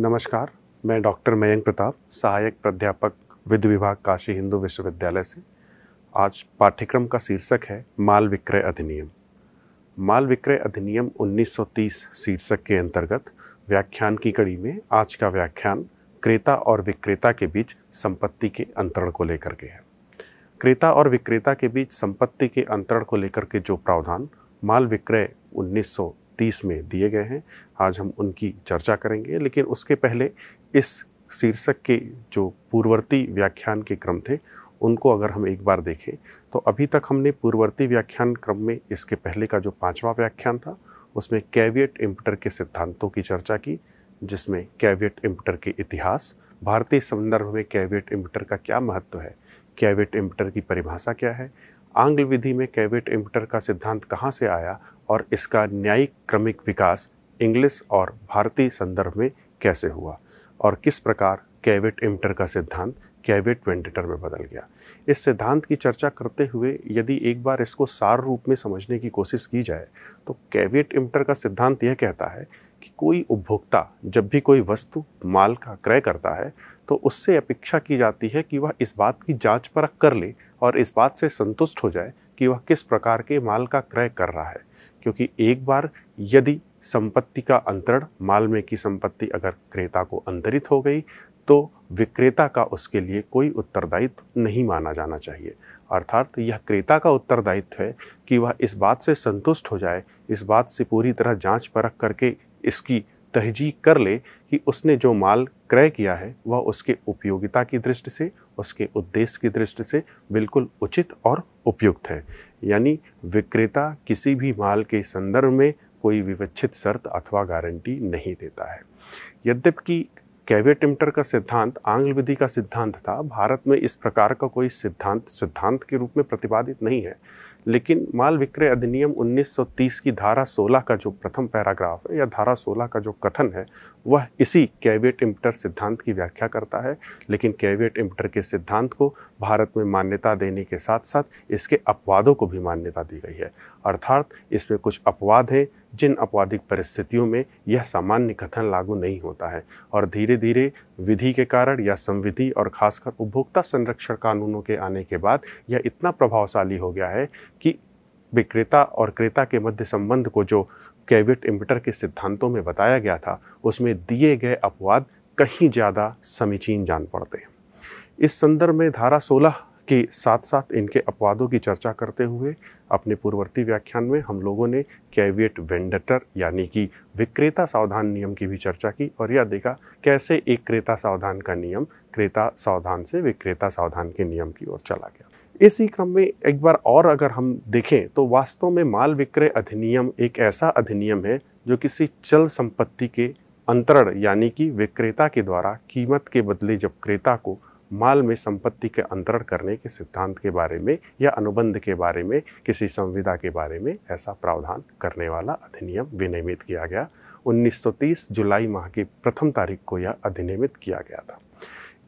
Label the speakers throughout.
Speaker 1: नमस्कार मैं डॉक्टर मयंक प्रताप सहायक प्राध्यापक विद विभाग काशी हिंदू विश्वविद्यालय से आज पाठ्यक्रम का शीर्षक है माल विक्रय अधिनियम माल विक्रय अधिनियम 1930 शीर्षक के अंतर्गत व्याख्यान की कड़ी में आज का व्याख्यान क्रेता और विक्रेता के बीच संपत्ति के अंतरण को लेकर के है क्रेता और विक्रेता के बीच संपत्ति के अंतरण को लेकर के जो प्रावधान माल विक्रय तीस में दिए गए हैं आज हम उनकी चर्चा करेंगे लेकिन उसके पहले इस शीर्षक के जो पूर्ववर्ती व्याख्यान के क्रम थे उनको अगर हम एक बार देखें तो अभी तक हमने पूर्ववर्ती व्याख्यान क्रम में इसके पहले का जो पांचवा व्याख्यान था उसमें कैवियट इम्पटर के सिद्धांतों की चर्चा की जिसमें कैवियट इम्पटर के इतिहास भारतीय संदर्भ में कैवियट इम्पटर का क्या महत्व है कैवियट इम्पटर की परिभाषा क्या है आंग्ल विधि में कैवेट इमिटर का सिद्धांत कहाँ से आया और इसका न्यायिक क्रमिक विकास इंग्लिश और भारतीय संदर्भ में कैसे हुआ और किस प्रकार कैवेट इमिटर का सिद्धांत कैवेट वेंटिटर में बदल गया इस सिद्धांत की चर्चा करते हुए यदि एक बार इसको सार रूप में समझने की कोशिश की जाए तो कैवेट इमिटर का सिद्धांत यह कहता है कि कोई उपभोक्ता जब भी कोई वस्तु माल का क्रय करता है तो उससे अपेक्षा की जाती है कि वह इस बात की जांच परख कर ले और इस बात से संतुष्ट हो जाए कि वह किस प्रकार के माल का क्रय कर रहा है क्योंकि एक बार यदि संपत्ति का अंतरण माल में की संपत्ति अगर क्रेता को अंतरित हो गई तो विक्रेता का उसके लिए कोई उत्तरदायित्व नहीं माना जाना चाहिए अर्थात यह क्रेता का उत्तरदायित्व है कि वह इस बात से संतुष्ट हो जाए इस बात से पूरी तरह जांच परख करके इसकी तहजीक कर ले कि उसने जो माल क्रय किया है वह उसके उपयोगिता की दृष्टि से उसके उद्देश्य की दृष्टि से बिल्कुल उचित और उपयुक्त है यानी विक्रेता किसी भी माल के संदर्भ में कोई विवच्छित शर्त अथवा गारंटी नहीं देता है यद्यप कि कैवेट का सिद्धांत आंग्ल विधि का सिद्धांत था भारत में इस प्रकार का कोई सिद्धांत सिद्धांत के रूप में प्रतिपादित नहीं है लेकिन माल विक्रय अधिनियम 1930 की धारा 16 का जो प्रथम पैराग्राफ है या धारा 16 का जो कथन है वह इसी कैवेट इम्टर सिद्धांत की व्याख्या करता है लेकिन कैवेट इम्टर के सिद्धांत को भारत में मान्यता देने के साथ साथ इसके अपवादों को भी मान्यता दी गई है अर्थात इसमें कुछ अपवाद हैं जिन अपवादिक परिस्थितियों में यह सामान्य कथन लागू नहीं होता है और धीरे धीरे विधि के कारण या संविधि और खासकर उपभोक्ता संरक्षण कानूनों के आने के बाद यह इतना प्रभावशाली हो गया है कि विक्रेता और क्रेता के मध्य संबंध को जो कैविट इम्पिटर के सिद्धांतों में बताया गया था उसमें दिए गए अपवाद कहीं ज़्यादा समीचीन जान पड़ते हैं इस संदर्भ में धारा 16 के साथ साथ इनके अपवादों की चर्चा करते हुए अपने पूर्ववर्ती व्याख्यान में हम लोगों ने कैविएट वेंडेटर यानी कि विक्रेता सावधान नियम की भी चर्चा की और यह देखा कैसे एक क्रेता सावधान का नियम क्रेता सावधान से विक्रेता सावधान के नियम की ओर चला गया इसी क्रम में एक बार और अगर हम देखें तो वास्तव में माल विक्रय अधिनियम एक ऐसा अधिनियम है जो किसी चल संपत्ति के अंतरण यानी कि विक्रेता के द्वारा कीमत के बदले जब क्रेता को माल में संपत्ति के अंतरण करने के सिद्धांत के बारे में या अनुबंध के बारे में किसी संविदा के बारे में ऐसा प्रावधान करने वाला अधिनियम विनियमित किया गया 1930 जुलाई माह की प्रथम तारीख को यह अधिनियमित किया गया था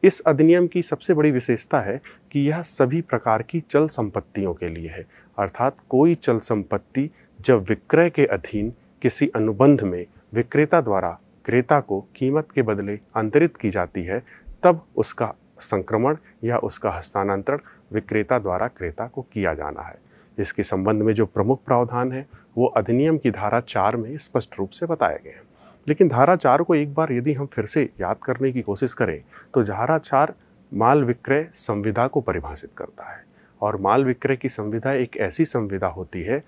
Speaker 1: इस अधिनियम की सबसे बड़ी विशेषता है कि यह सभी प्रकार की चल संपत्तियों के लिए है अर्थात कोई चल संपत्ति जब विक्रय के अधीन किसी अनुबंध में विक्रेता द्वारा क्रेता को कीमत के बदले अंतरित की जाती है तब उसका संक्रमण या उसका हस्तांतरण विक्रेता द्वारा क्रेता को किया जाना है इसके संबंध में जो प्रमुख प्रावधान है वो अधिनियम की धारा चार में स्पष्ट रूप से बताए गए हैं लेकिन धारा चार को एक बार यदि हम फिर से याद करने की कोशिश करें तो धारा चार माल विक्रय संविधा को परिभाषित करता है और माल विक्रय की संविधा एक ऐसी संविधा होती है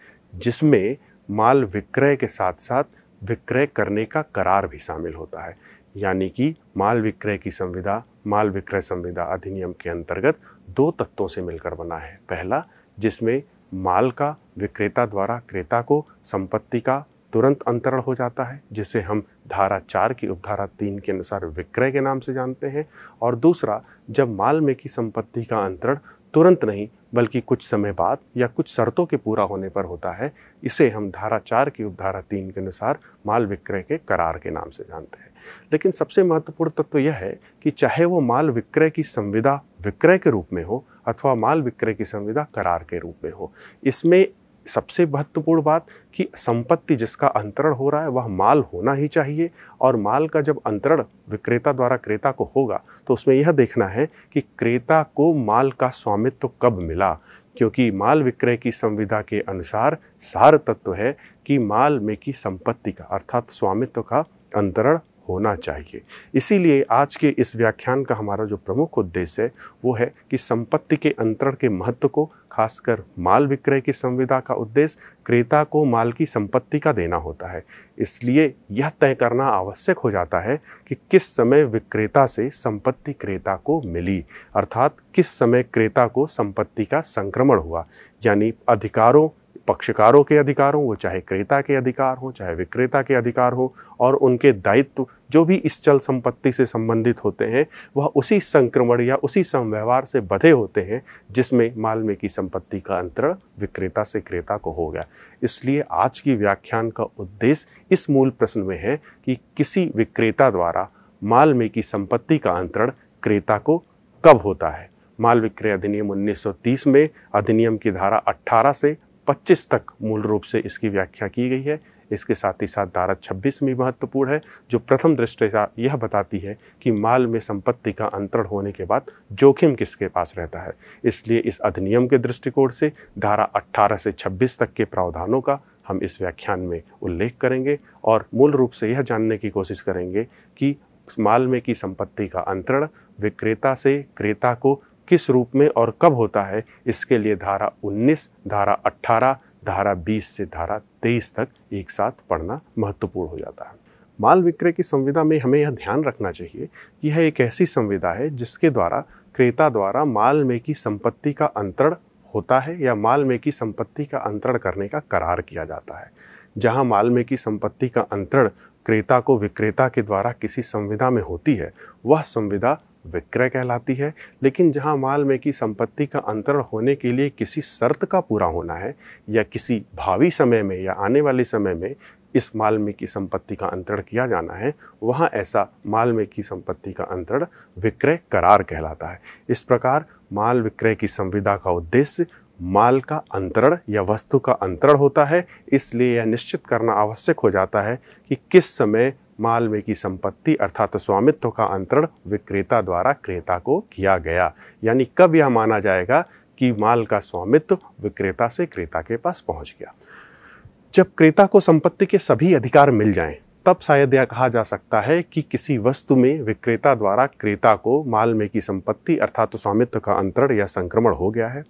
Speaker 1: जिसमें माल विक्रय के साथ साथ विक्रय करने का करार भी शामिल होता है यानी कि माल विक्रय की संविदा माल विक्रय संविदा अधिनियम के अंतर्गत दो तत्वों से मिलकर बना है पहला जिसमें माल का विक्रेता द्वारा क्रेता को संपत्ति का तुरंत अंतरण हो जाता है जिसे हम धारा चार की उपधारा तीन के अनुसार विक्रय के नाम से जानते हैं और दूसरा जब माल में की संपत्ति का अंतरण तुरंत नहीं बल्कि कुछ समय बाद या कुछ शर्तों के पूरा होने पर होता है इसे हम धारा चार की उपधारा तीन के अनुसार माल विक्रय के करार के नाम से जानते हैं लेकिन सबसे महत्वपूर्ण तत्व तो यह है कि चाहे वो माल विक्रय की संविदा विक्रय के रूप में हो अथवा माल विक्रय की संविदा करार के रूप में हो इसमें सबसे महत्वपूर्ण बात कि संपत्ति जिसका अंतरण हो रहा है वह माल होना ही चाहिए और माल का जब अंतरण विक्रेता द्वारा क्रेता को होगा तो उसमें यह देखना है कि क्रेता को माल का स्वामित्व तो कब मिला क्योंकि माल विक्रय की संविधा के अनुसार सार तत्व है कि माल में की संपत्ति का अर्थात स्वामित्व का अंतरण होना चाहिए इसीलिए आज के इस व्याख्यान का हमारा जो प्रमुख उद्देश्य है वो है कि संपत्ति के अंतरण के महत्व को खासकर माल विक्रय की संविदा का उद्देश्य क्रेता को माल की संपत्ति का देना होता है इसलिए यह तय करना आवश्यक हो जाता है कि किस समय विक्रेता से संपत्ति क्रेता को मिली अर्थात किस समय क्रेता को संपत्ति का संक्रमण हुआ यानी अधिकारों पक्षकारों के अधिकार हों वो चाहे क्रेता के अधिकार हों चाहे विक्रेता के अधिकार हो और उनके दायित्व जो भी इस चल संपत्ति से संबंधित होते हैं वह उसी संक्रमण या उसी संव्यवहार से बधे होते हैं जिसमें माल में की संपत्ति का अंतरण विक्रेता से क्रेता को हो गया इसलिए आज की व्याख्यान का उद्देश्य इस मूल प्रश्न में है कि किसी विक्रेता द्वारा माल में की संपत्ति का अंतरण क्रेता को कब होता है माल विक्रय अधिनियम 1930 में अधिनियम की धारा 18 से 25 तक मूल रूप से इसकी व्याख्या की गई है इसके साथ ही साथ धारा 26 में महत्वपूर्ण है जो प्रथम दृष्टया यह बताती है कि माल में संपत्ति का अंतरण होने के बाद जोखिम किसके पास रहता है इसलिए इस अधिनियम के दृष्टिकोण से धारा 18 से 26 तक के प्रावधानों का हम इस व्याख्यान में उल्लेख करेंगे और मूल रूप से यह जानने की कोशिश करेंगे कि माल में की संपत्ति का अंतरण विक्रेता से क्रेता को किस रूप में और कब होता है इसके लिए धारा 19, धारा 18, धारा 20 से धारा 23 तक एक साथ पढ़ना महत्वपूर्ण हो जाता है माल विक्रय की संविदा में हमें यह ध्यान रखना चाहिए कि यह एक ऐसी संविदा है जिसके द्वारा क्रेता द्वारा माल में की संपत्ति का अंतरण होता है या माल में की संपत्ति का अंतरण करने का करार किया जाता है जहां माल में की संपत्ति का अंतरण क्रेता को विक्रेता के द्वारा किसी संविदा में होती है वह संविदा विक्रय कहलाती है लेकिन जहां माल में की संपत्ति का अंतरण होने के लिए किसी शर्त का पूरा होना है या किसी भावी समय में या आने वाले समय में इस माल में की संपत्ति का अंतरण किया जाना है वहाँ ऐसा माल में की संपत्ति का अंतरण विक्रय करार कहलाता है इस प्रकार माल विक्रय की संविदा का उद्देश्य माल का अंतरण या वस्तु का अंतरण होता है इसलिए यह निश्चित करना आवश्यक हो जाता है कि किस समय माल में की संपत्ति अर्थात स्वामित्व का अंतरण विक्रेता द्वारा क्रेता को किया गया यानी कब यह माना जाएगा कि माल का स्वामित्व विक्रेता से क्रेता के पास पहुंच गया जब क्रेता को संपत्ति के सभी अधिकार मिल जाएं, तब शायद यह कहा जा सकता है कि किसी वस्तु में विक्रेता द्वारा क्रेता को माल में की संपत्ति अर्थात स्वामित्व का अंतरण या संक्रमण हो गया है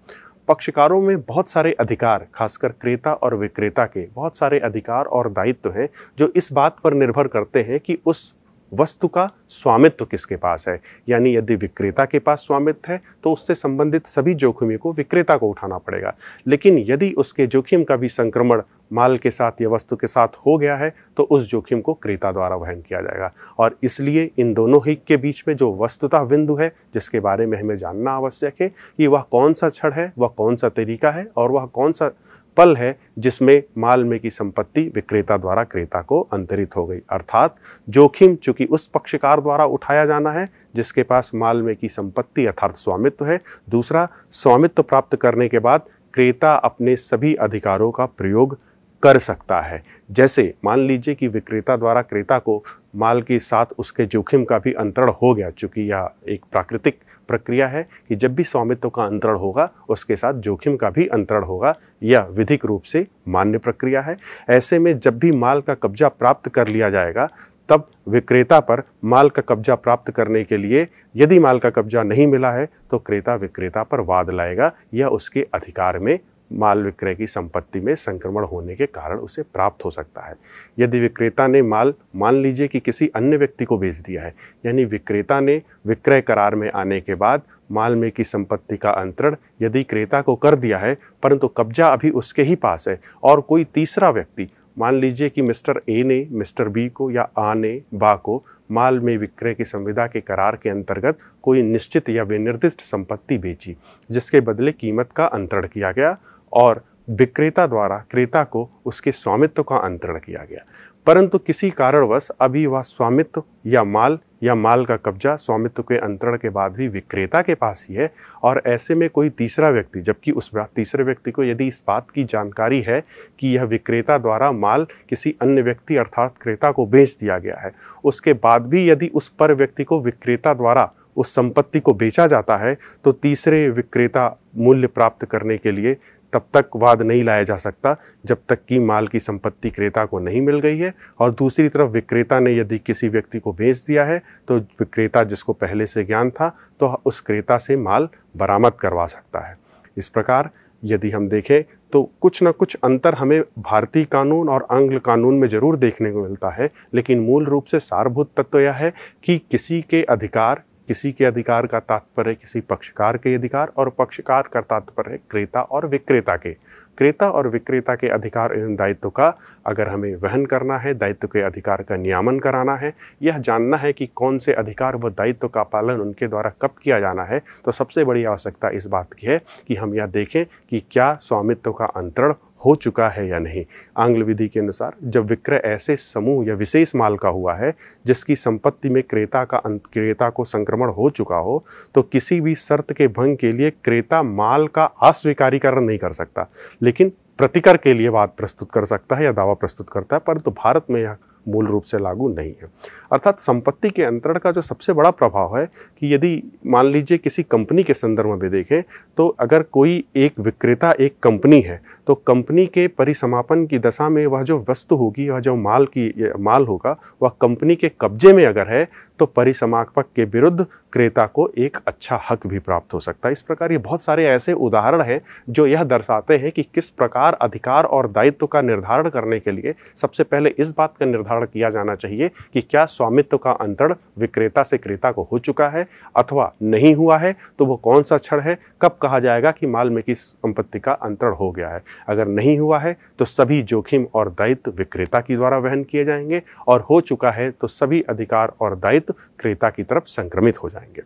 Speaker 1: पक्षकारों में बहुत सारे अधिकार खासकर क्रेता और विक्रेता के बहुत सारे अधिकार और दायित्व हैं जो इस बात पर निर्भर करते हैं कि उस वस्तु का स्वामित्व किसके पास है यानी यदि विक्रेता के पास स्वामित्व है तो उससे संबंधित सभी जोखिमों को विक्रेता को उठाना पड़ेगा लेकिन यदि उसके जोखिम का भी संक्रमण माल के साथ या वस्तु के साथ हो गया है तो उस जोखिम को क्रेता द्वारा वहन किया जाएगा और इसलिए इन दोनों ही के बीच में जो वस्तुता बिंदु है जिसके बारे में हमें जानना आवश्यक है कि वह कौन सा क्षण है वह कौन सा तरीका है और वह कौन सा पल है जिसमें में की संपत्ति विक्रेता द्वारा क्रेता को अंतरित हो गई अर्थात जोखिम चूंकि उस पक्षकार द्वारा उठाया जाना है जिसके पास में की संपत्ति अर्थात स्वामित्व है दूसरा स्वामित्व प्राप्त करने के बाद क्रेता अपने सभी अधिकारों का प्रयोग कर सकता है जैसे मान लीजिए कि विक्रेता द्वारा क्रेता को माल के साथ उसके जोखिम का भी अंतरण हो गया चूँकि यह एक प्राकृतिक प्रक्रिया है कि जब भी स्वामित्व का अंतरण होगा उसके साथ जोखिम का भी अंतरण होगा यह विधिक रूप से मान्य प्रक्रिया है ऐसे में जब भी माल का कब्जा प्राप्त कर लिया जाएगा तब विक्रेता पर माल का कब्जा प्राप्त करने के लिए यदि माल का कब्जा नहीं मिला है तो क्रेता विक्रेता पर वाद लाएगा यह उसके अधिकार में माल विक्रय की संपत्ति में संक्रमण होने के कारण उसे प्राप्त हो सकता है यदि विक्रेता ने माल मान लीजिए कि किसी अन्य व्यक्ति को बेच दिया है यानी विक्रेता ने विक्रय करार में आने के बाद माल में की संपत्ति का अंतरण यदि क्रेता को कर दिया है परंतु कब्जा अभी उसके ही पास है और कोई तीसरा व्यक्ति मान लीजिए कि मिस्टर ए ने मिस्टर बी को या आ ने बा को माल में विक्रय की संविदा के करार के अंतर्गत कोई निश्चित या विनिर्दिष्ट संपत्ति बेची जिसके बदले कीमत का अंतरण किया गया और विक्रेता द्वारा क्रेता को उसके स्वामित्व का अंतरण किया गया परंतु किसी कारणवश अभी वह स्वामित्व या माल या माल का कब्जा स्वामित्व के अंतरण के बाद भी विक्रेता के पास ही है और ऐसे में कोई तीसरा व्यक्ति जबकि उस तीसरे व्यक्ति को यदि इस बात की जानकारी है कि यह विक्रेता द्वारा माल किसी अन्य व्यक्ति अर्थात क्रेता को बेच दिया गया है उसके बाद भी यदि उस पर व्यक्ति को विक्रेता द्वारा उस संपत्ति को बेचा जाता है तो तीसरे विक्रेता मूल्य प्राप्त करने के लिए तब तक वाद नहीं लाया जा सकता जब तक कि माल की संपत्ति क्रेता को नहीं मिल गई है और दूसरी तरफ विक्रेता ने यदि किसी व्यक्ति को बेच दिया है तो विक्रेता जिसको पहले से ज्ञान था तो उस क्रेता से माल बरामद करवा सकता है इस प्रकार यदि हम देखें तो कुछ ना कुछ अंतर हमें भारतीय कानून और आंग्ल कानून में ज़रूर देखने को मिलता है लेकिन मूल रूप से सारभूत तत्व यह है कि किसी के अधिकार किसी के अधिकार का तात्पर्य किसी पक्षकार के अधिकार और पक्षकार का तात्पर्य क्रेता और विक्रेता के क्रेता और विक्रेता के अधिकार एवं दायित्व का अगर हमें वहन करना है दायित्व के अधिकार का नियामन कराना है यह जानना है कि कौन से अधिकार व दायित्व का पालन उनके द्वारा कब किया जाना है तो सबसे बड़ी आवश्यकता इस बात की है कि हम यह देखें कि क्या स्वामित्व का अंतरण हो चुका है या नहीं आंग्ल विधि के अनुसार जब विक्रय ऐसे समूह या विशेष माल का हुआ है जिसकी संपत्ति में क्रेता का अं-, क्रेता को संक्रमण हो चुका हो तो किसी भी शर्त के भंग के लिए क्रेता माल का अस्वीकारीकरण नहीं कर सकता लेकिन प्रतिकर के लिए बात प्रस्तुत कर सकता है या दावा प्रस्तुत करता है परंतु तो भारत में यह मूल रूप से लागू नहीं है अर्थात संपत्ति के अंतरण का जो सबसे बड़ा प्रभाव है कि यदि मान लीजिए किसी कंपनी के संदर्भ में देखें तो अगर कोई एक विक्रेता एक कंपनी है तो कंपनी के परिसमापन की दशा में वह जो वस्तु होगी वह जो माल की माल होगा वह कंपनी के कब्जे में अगर है तो परिसमापक के विरुद्ध क्रेता को एक अच्छा हक भी प्राप्त हो सकता है इस प्रकार ये बहुत सारे ऐसे उदाहरण हैं जो यह दर्शाते हैं कि किस प्रकार अधिकार और दायित्व का निर्धारण करने के लिए सबसे पहले इस बात का निर्धारण निर्धारण किया जाना चाहिए कि क्या स्वामित्व का अंतरण विक्रेता से क्रेता को हो चुका है अथवा नहीं हुआ है तो वो कौन सा क्षण है कब कहा जाएगा कि माल में की संपत्ति का अंतरण हो गया है अगर नहीं हुआ है तो सभी जोखिम और दायित्व विक्रेता के द्वारा वहन किए जाएंगे और हो चुका है तो सभी अधिकार और दायित्व क्रेता की तरफ संक्रमित हो जाएंगे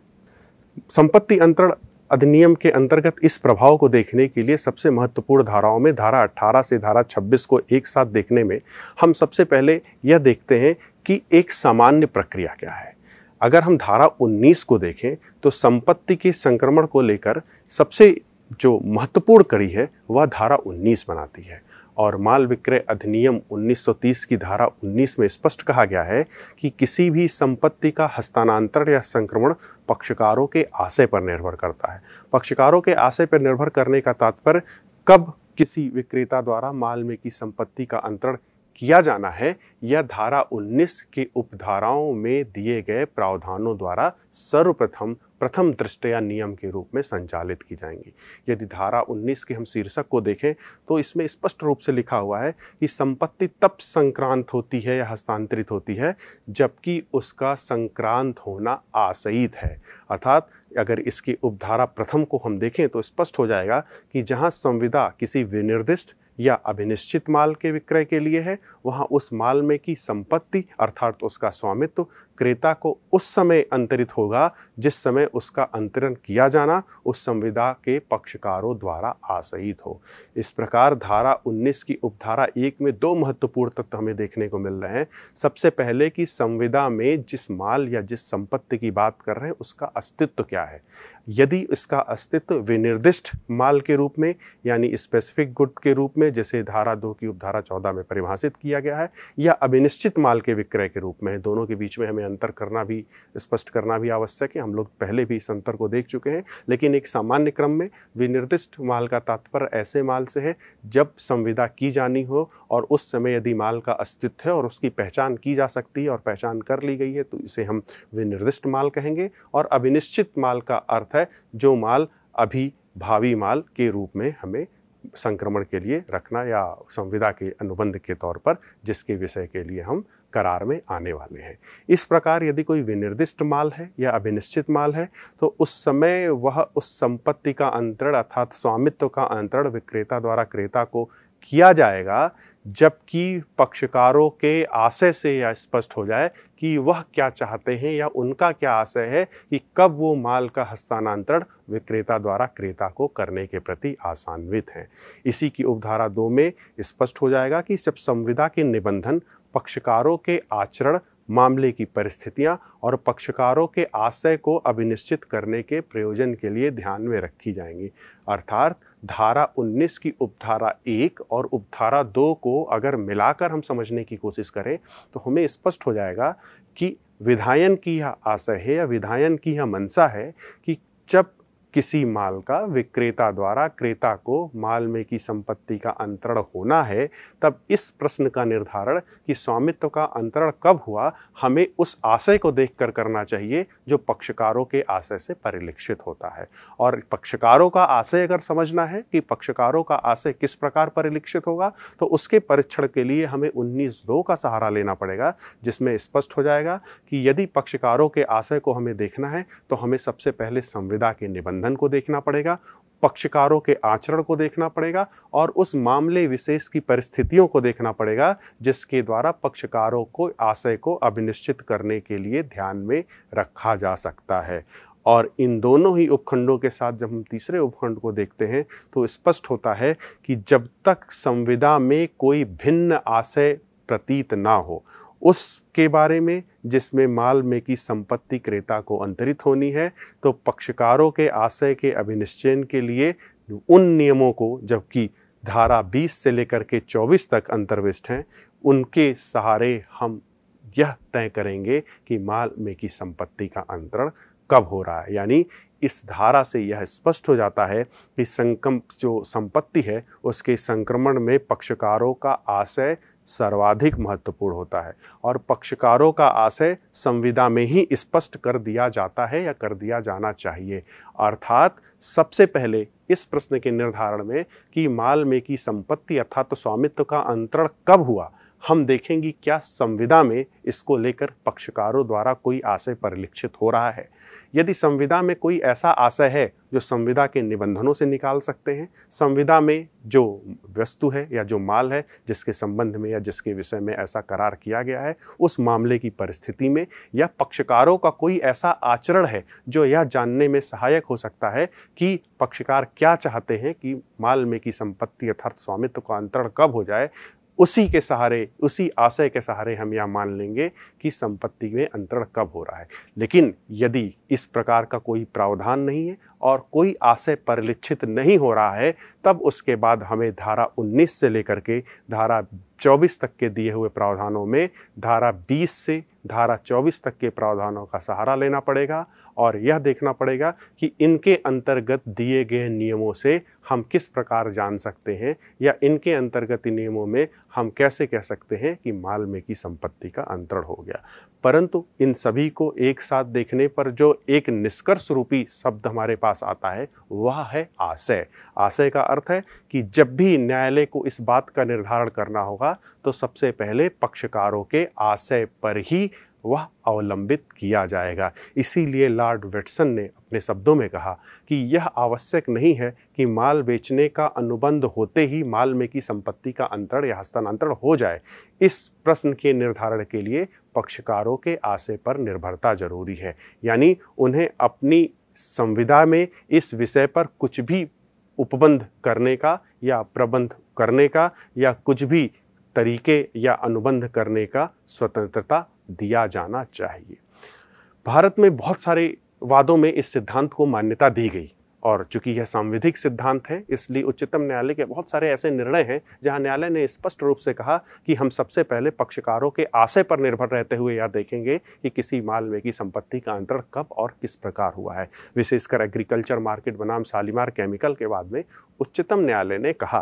Speaker 1: संपत्ति अंतरण अधिनियम के अंतर्गत इस प्रभाव को देखने के लिए सबसे महत्वपूर्ण धाराओं में धारा 18 से धारा 26 को एक साथ देखने में हम सबसे पहले यह देखते हैं कि एक सामान्य प्रक्रिया क्या है अगर हम धारा 19 को देखें तो संपत्ति के संक्रमण को लेकर सबसे जो महत्वपूर्ण कड़ी है वह धारा 19 बनाती है और माल विक्रय अधिनियम 1930 की धारा 19 में स्पष्ट कहा गया है कि किसी भी संपत्ति का हस्तांतरण या संक्रमण पक्षकारों के आशय पर निर्भर करता है पक्षकारों के आशय पर निर्भर करने का तात्पर्य कब किसी विक्रेता द्वारा माल में की संपत्ति का अंतरण किया जाना है यह धारा 19 की उपधाराओं में दिए गए प्रावधानों द्वारा सर्वप्रथम प्रथम दृष्टया नियम के रूप में संचालित की जाएंगी यदि धारा 19 के हम शीर्षक को देखें तो इसमें स्पष्ट रूप से लिखा हुआ है कि संपत्ति तब संक्रांत होती है या हस्तांतरित होती है जबकि उसका संक्रांत होना आसहित है अर्थात अगर इसकी उपधारा प्रथम को हम देखें तो स्पष्ट हो जाएगा कि जहाँ संविदा किसी विनिर्दिष्ट या अभिनिश्चित माल के विक्रय के लिए है वहाँ उस माल में की संपत्ति अर्थात उसका स्वामित्व क्रेता को उस समय अंतरित होगा जिस समय उसका अंतरण किया जाना उस संविदा के पक्षकारों द्वारा आसहित हो इस प्रकार धारा 19 की उपधारा एक में दो महत्वपूर्ण तत्व हमें देखने को मिल रहे हैं सबसे पहले कि संविदा में जिस माल या जिस संपत्ति की बात कर रहे हैं उसका अस्तित्व क्या है यदि इसका अस्तित्व विनिर्दिष्ट माल के रूप में यानी स्पेसिफिक गुड के रूप में जैसे धारा दो की उपधारा चौदह में परिभाषित किया गया है या अभिनिश्चित माल के विक्रय के रूप में दोनों के बीच में हमें अंतर करना भी स्पष्ट करना भी आवश्यक है हम लोग पहले भी इस अंतर को देख चुके हैं लेकिन एक सामान्य क्रम में विनिर्दिष्ट माल का तात्पर्य ऐसे माल से है जब संविदा की जानी हो और उस समय यदि माल का अस्तित्व है और उसकी पहचान की जा सकती है और पहचान कर ली गई है तो इसे हम विनिर्दिष्ट माल कहेंगे और अभिनिश्चित माल का अर्थ है जो माल अभी भावी माल के रूप में हमें संक्रमण के लिए रखना या संविदा के अनुबंध के तौर पर जिसके विषय के लिए हम करार में आने वाले हैं इस प्रकार यदि कोई विनिर्दिष्ट माल है या अभिनिश्चित माल है तो उस समय वह उस संपत्ति का अंतरण अर्थात स्वामित्व का अंतरण विक्रेता द्वारा क्रेता को किया जाएगा जबकि पक्षकारों के आशय से यह स्पष्ट हो जाए कि वह क्या चाहते हैं या उनका क्या आशय है कि कब वो माल का हस्तांतरण विक्रेता द्वारा क्रेता को करने के प्रति आसान्वित हैं इसी की उपधारा दो में स्पष्ट हो जाएगा कि सब संविदा के निबंधन पक्षकारों के आचरण मामले की परिस्थितियां और पक्षकारों के आशय को अभिनिश्चित करने के प्रयोजन के लिए ध्यान में रखी जाएंगी अर्थात धारा 19 की उपधारा एक और उपधारा दो को अगर मिलाकर हम समझने की कोशिश करें तो हमें स्पष्ट हो जाएगा कि विधायन की यह आशय है या विधायन की यह मंशा है कि जब किसी माल का विक्रेता द्वारा क्रेता को माल में की संपत्ति का अंतरण होना है तब इस प्रश्न का निर्धारण कि स्वामित्व का अंतरण कब हुआ हमें उस आशय को देखकर करना चाहिए जो पक्षकारों के आशय से परिलक्षित होता है और पक्षकारों का आशय अगर समझना है कि पक्षकारों का आशय किस प्रकार परिलक्षित होगा तो उसके परीक्षण के लिए हमें उन्नीस दो का सहारा लेना पड़ेगा जिसमें स्पष्ट हो जाएगा कि यदि पक्षकारों के आशय को हमें देखना है तो हमें सबसे पहले संविदा के निबंध प्रबंधन को देखना पड़ेगा पक्षकारों के आचरण को देखना पड़ेगा और उस मामले विशेष की परिस्थितियों को देखना पड़ेगा जिसके द्वारा पक्षकारों को आशय को अभिनिश्चित करने के लिए ध्यान में रखा जा सकता है और इन दोनों ही उपखंडों के साथ जब हम तीसरे उपखंड को देखते हैं तो स्पष्ट होता है कि जब तक संविदा में कोई भिन्न आशय प्रतीत ना हो उसके बारे में जिसमें माल में की संपत्ति क्रेता को अंतरित होनी है तो पक्षकारों के आशय के अभिनिश्चयन के लिए उन नियमों को जबकि धारा 20 से लेकर के 24 तक अंतर्विष्ट हैं उनके सहारे हम यह तय करेंगे कि माल में की संपत्ति का अंतरण कब हो रहा है यानी इस धारा से यह स्पष्ट हो जाता है कि संकम जो संपत्ति है उसके संक्रमण में पक्षकारों का आशय सर्वाधिक महत्वपूर्ण होता है और पक्षकारों का आशय संविदा में ही स्पष्ट कर दिया जाता है या कर दिया जाना चाहिए अर्थात सबसे पहले इस प्रश्न के निर्धारण में कि माल में की संपत्ति अर्थात तो स्वामित्व का अंतरण कब हुआ हम देखेंगे क्या संविदा में इसको लेकर पक्षकारों द्वारा कोई आशय परिलक्षित हो रहा है यदि संविदा में कोई ऐसा आशय है जो संविदा के निबंधनों से निकाल सकते हैं संविदा में जो वस्तु है या जो माल है जिसके संबंध में या जिसके विषय में ऐसा करार किया गया है उस मामले की परिस्थिति में या पक्षकारों का कोई ऐसा आचरण है जो यह जानने में सहायक हो सकता है कि पक्षकार क्या चाहते हैं कि माल में की संपत्ति अर्थात स्वामित्व का अंतरण कब हो जाए उसी के सहारे उसी आशय के सहारे हम यह मान लेंगे कि संपत्ति में अंतरण कब हो रहा है लेकिन यदि इस प्रकार का कोई प्रावधान नहीं है और कोई आशय परिलक्षित नहीं हो रहा है तब उसके बाद हमें धारा 19 से लेकर के धारा 24 तक के दिए हुए प्रावधानों में धारा 20 से धारा 24 तक के प्रावधानों का सहारा लेना पड़ेगा और यह देखना पड़ेगा कि इनके अंतर्गत दिए गए नियमों से हम किस प्रकार जान सकते हैं या इनके अंतर्गत नियमों में हम कैसे कह सकते हैं कि माल में की संपत्ति का अंतरण हो गया परंतु इन सभी को एक साथ देखने पर जो एक निष्कर्ष रूपी शब्द हमारे पास पास आता है वह है आशय आशय का अर्थ है कि जब भी न्यायालय को इस बात का निर्धारण करना होगा तो सबसे पहले पक्षकारों के आशय पर ही वह अवलंबित किया जाएगा इसीलिए लॉर्ड वेटसन ने अपने शब्दों में कहा कि यह आवश्यक नहीं है कि माल बेचने का अनुबंध होते ही माल में की संपत्ति का अंतरण या हस्तांतरण हो जाए इस प्रश्न के निर्धारण के लिए पक्षकारों के आशय पर निर्भरता जरूरी है यानी उन्हें अपनी संविदा में इस विषय पर कुछ भी उपबंध करने का या प्रबंध करने का या कुछ भी तरीके या अनुबंध करने का स्वतंत्रता दिया जाना चाहिए भारत में बहुत सारे वादों में इस सिद्धांत को मान्यता दी गई और चूंकि यह सांविधिक सिद्धांत है इसलिए उच्चतम न्यायालय के बहुत सारे ऐसे निर्णय हैं जहां न्यायालय ने स्पष्ट रूप से कहा कि हम सबसे पहले पक्षकारों के आशय पर निर्भर रहते हुए यह देखेंगे कि किसी माल में की संपत्ति का अंतरण कब और किस प्रकार हुआ है विशेषकर एग्रीकल्चर मार्केट बनाम शालीमार केमिकल के बाद में उच्चतम न्यायालय ने कहा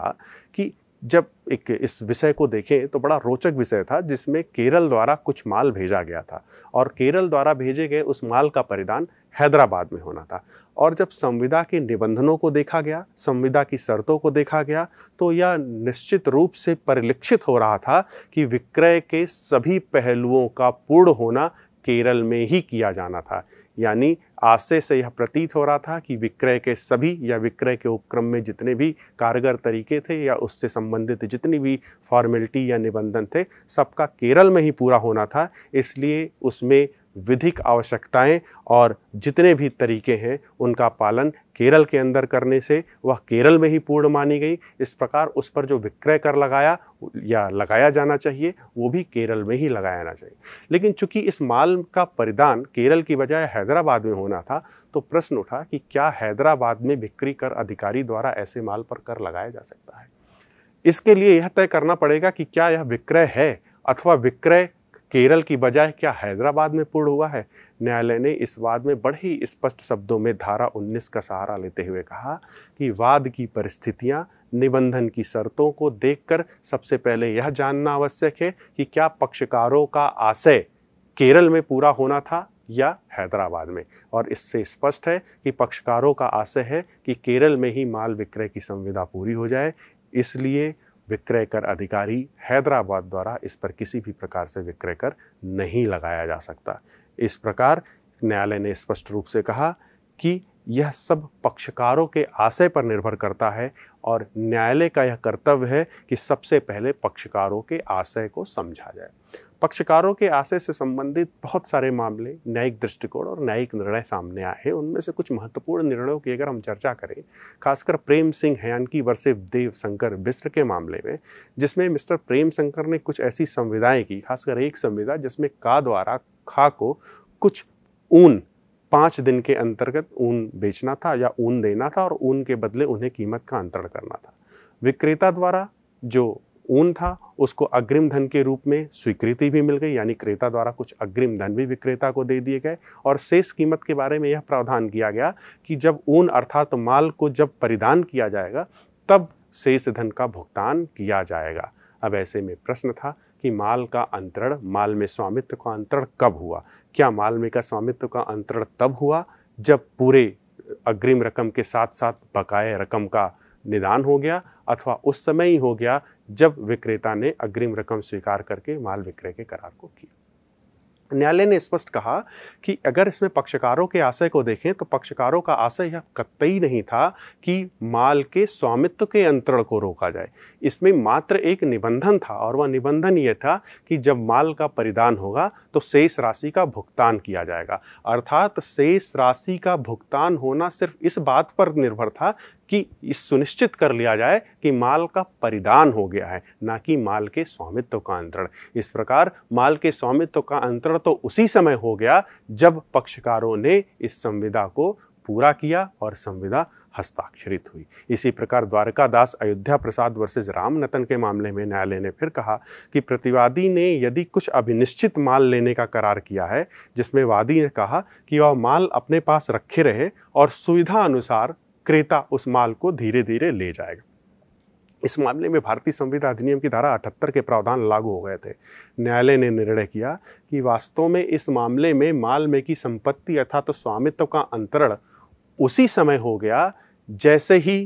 Speaker 1: कि जब एक इस विषय को देखें तो बड़ा रोचक विषय था जिसमें केरल द्वारा कुछ माल भेजा गया था और केरल द्वारा भेजे गए उस माल का परिधान हैदराबाद में होना था और जब संविदा के निबंधनों को देखा गया संविदा की शर्तों को देखा गया तो यह निश्चित रूप से परिलक्षित हो रहा था कि विक्रय के सभी पहलुओं का पूर्ण होना केरल में ही किया जाना था यानी आशय से यह प्रतीत हो रहा था कि विक्रय के सभी या विक्रय के उपक्रम में जितने भी कारगर तरीके थे या उससे संबंधित जितनी भी फॉर्मेलिटी या निबंधन थे सबका केरल में ही पूरा होना था इसलिए उसमें विधिक आवश्यकताएं और जितने भी तरीके हैं उनका पालन केरल के अंदर करने से वह केरल में ही पूर्ण मानी गई इस प्रकार उस पर जो विक्रय कर लगाया या लगाया जाना चाहिए वो भी केरल में ही लगाया जाना चाहिए लेकिन चूंकि इस माल का परिधान केरल की बजाय हैदराबाद में होना था तो प्रश्न उठा कि क्या हैदराबाद में बिक्री कर अधिकारी द्वारा ऐसे माल पर कर लगाया जा सकता है इसके लिए यह तय करना पड़ेगा कि क्या यह विक्रय है अथवा विक्रय केरल की बजाय क्या हैदराबाद में पूर्ण हुआ है न्यायालय ने इस वाद में बड़े ही स्पष्ट शब्दों में धारा 19 का सहारा लेते हुए कहा कि वाद की परिस्थितियां निबंधन की शर्तों को देखकर सबसे पहले यह जानना आवश्यक है कि क्या पक्षकारों का आशय केरल में पूरा होना था या हैदराबाद में और इससे स्पष्ट है कि पक्षकारों का आशय है कि केरल में ही माल विक्रय की संविदा पूरी हो जाए इसलिए विक्रय कर अधिकारी हैदराबाद द्वारा इस पर किसी भी प्रकार से विक्रय कर नहीं लगाया जा सकता इस प्रकार न्यायालय ने स्पष्ट रूप से कहा कि यह सब पक्षकारों के आशय पर निर्भर करता है और न्यायालय का यह कर्तव्य है कि सबसे पहले पक्षकारों के आशय को समझा जाए पक्षकारों के आशय से संबंधित बहुत सारे मामले न्यायिक दृष्टिकोण और न्यायिक निर्णय सामने आए हैं उनमें से कुछ महत्वपूर्ण निर्णयों की अगर हम चर्चा करें खासकर प्रेम सिंह हयानकी वर्से देव शंकर बिस्र के मामले में जिसमें मिस्टर प्रेम शंकर ने कुछ ऐसी संविधाएँ की खासकर एक संविधा जिसमें का द्वारा खा को कुछ ऊन पाँच दिन के अंतर्गत ऊन बेचना था या ऊन देना था और ऊन के बदले उन्हें कीमत का अंतरण करना था विक्रेता द्वारा जो ऊन था उसको अग्रिम धन के रूप में स्वीकृति भी मिल गई यानी क्रेता द्वारा कुछ अग्रिम धन भी विक्रेता को दे दिए गए और शेष कीमत के बारे में यह प्रावधान किया गया कि जब ऊन अर्थात तो माल को जब परिधान किया जाएगा तब शेष धन का भुगतान किया जाएगा अब ऐसे में प्रश्न था कि माल का अंतरण माल में स्वामित्व का अंतरण कब हुआ क्या माल में का स्वामित्व का अंतरण तब हुआ जब पूरे अग्रिम रकम के साथ साथ बकाए रकम का निदान हो गया अथवा उस समय ही हो गया जब विक्रेता ने अग्रिम रकम स्वीकार करके माल विक्रय के करार को किया न्यायालय ने स्पष्ट कहा कि अगर इसमें पक्षकारों के आशय को देखें तो पक्षकारों का आशय यह कतई नहीं था कि माल के स्वामित्व के अंतरण को रोका जाए इसमें मात्र एक निबंधन था और वह निबंधन यह था कि जब माल का परिधान होगा तो शेष राशि का भुगतान किया जाएगा अर्थात शेष राशि का भुगतान होना सिर्फ इस बात पर निर्भर था कि इस सुनिश्चित कर लिया जाए कि माल का परिदान हो गया है ना कि माल के स्वामित्व का अंतरण इस प्रकार माल के स्वामित्व का अंतरण तो उसी समय हो गया जब पक्षकारों ने इस संविदा को पूरा किया और संविदा हस्ताक्षरित हुई इसी प्रकार द्वारका दास अयोध्या प्रसाद वर्सेज राम नतन के मामले में न्यायालय ने फिर कहा कि प्रतिवादी ने यदि कुछ अभिनिश्चित माल लेने का करार किया है जिसमें वादी ने कहा कि वह माल अपने पास रखे रहे और सुविधा अनुसार क्रेता उस माल को धीरे धीरे ले जाएगा इस मामले में भारतीय संविधान अधिनियम की धारा अठहत्तर के प्रावधान लागू हो गए थे न्यायालय ने निर्णय किया कि वास्तव में इस मामले में माल में की संपत्ति अर्थात तो स्वामित्व का अंतरण उसी समय हो गया जैसे ही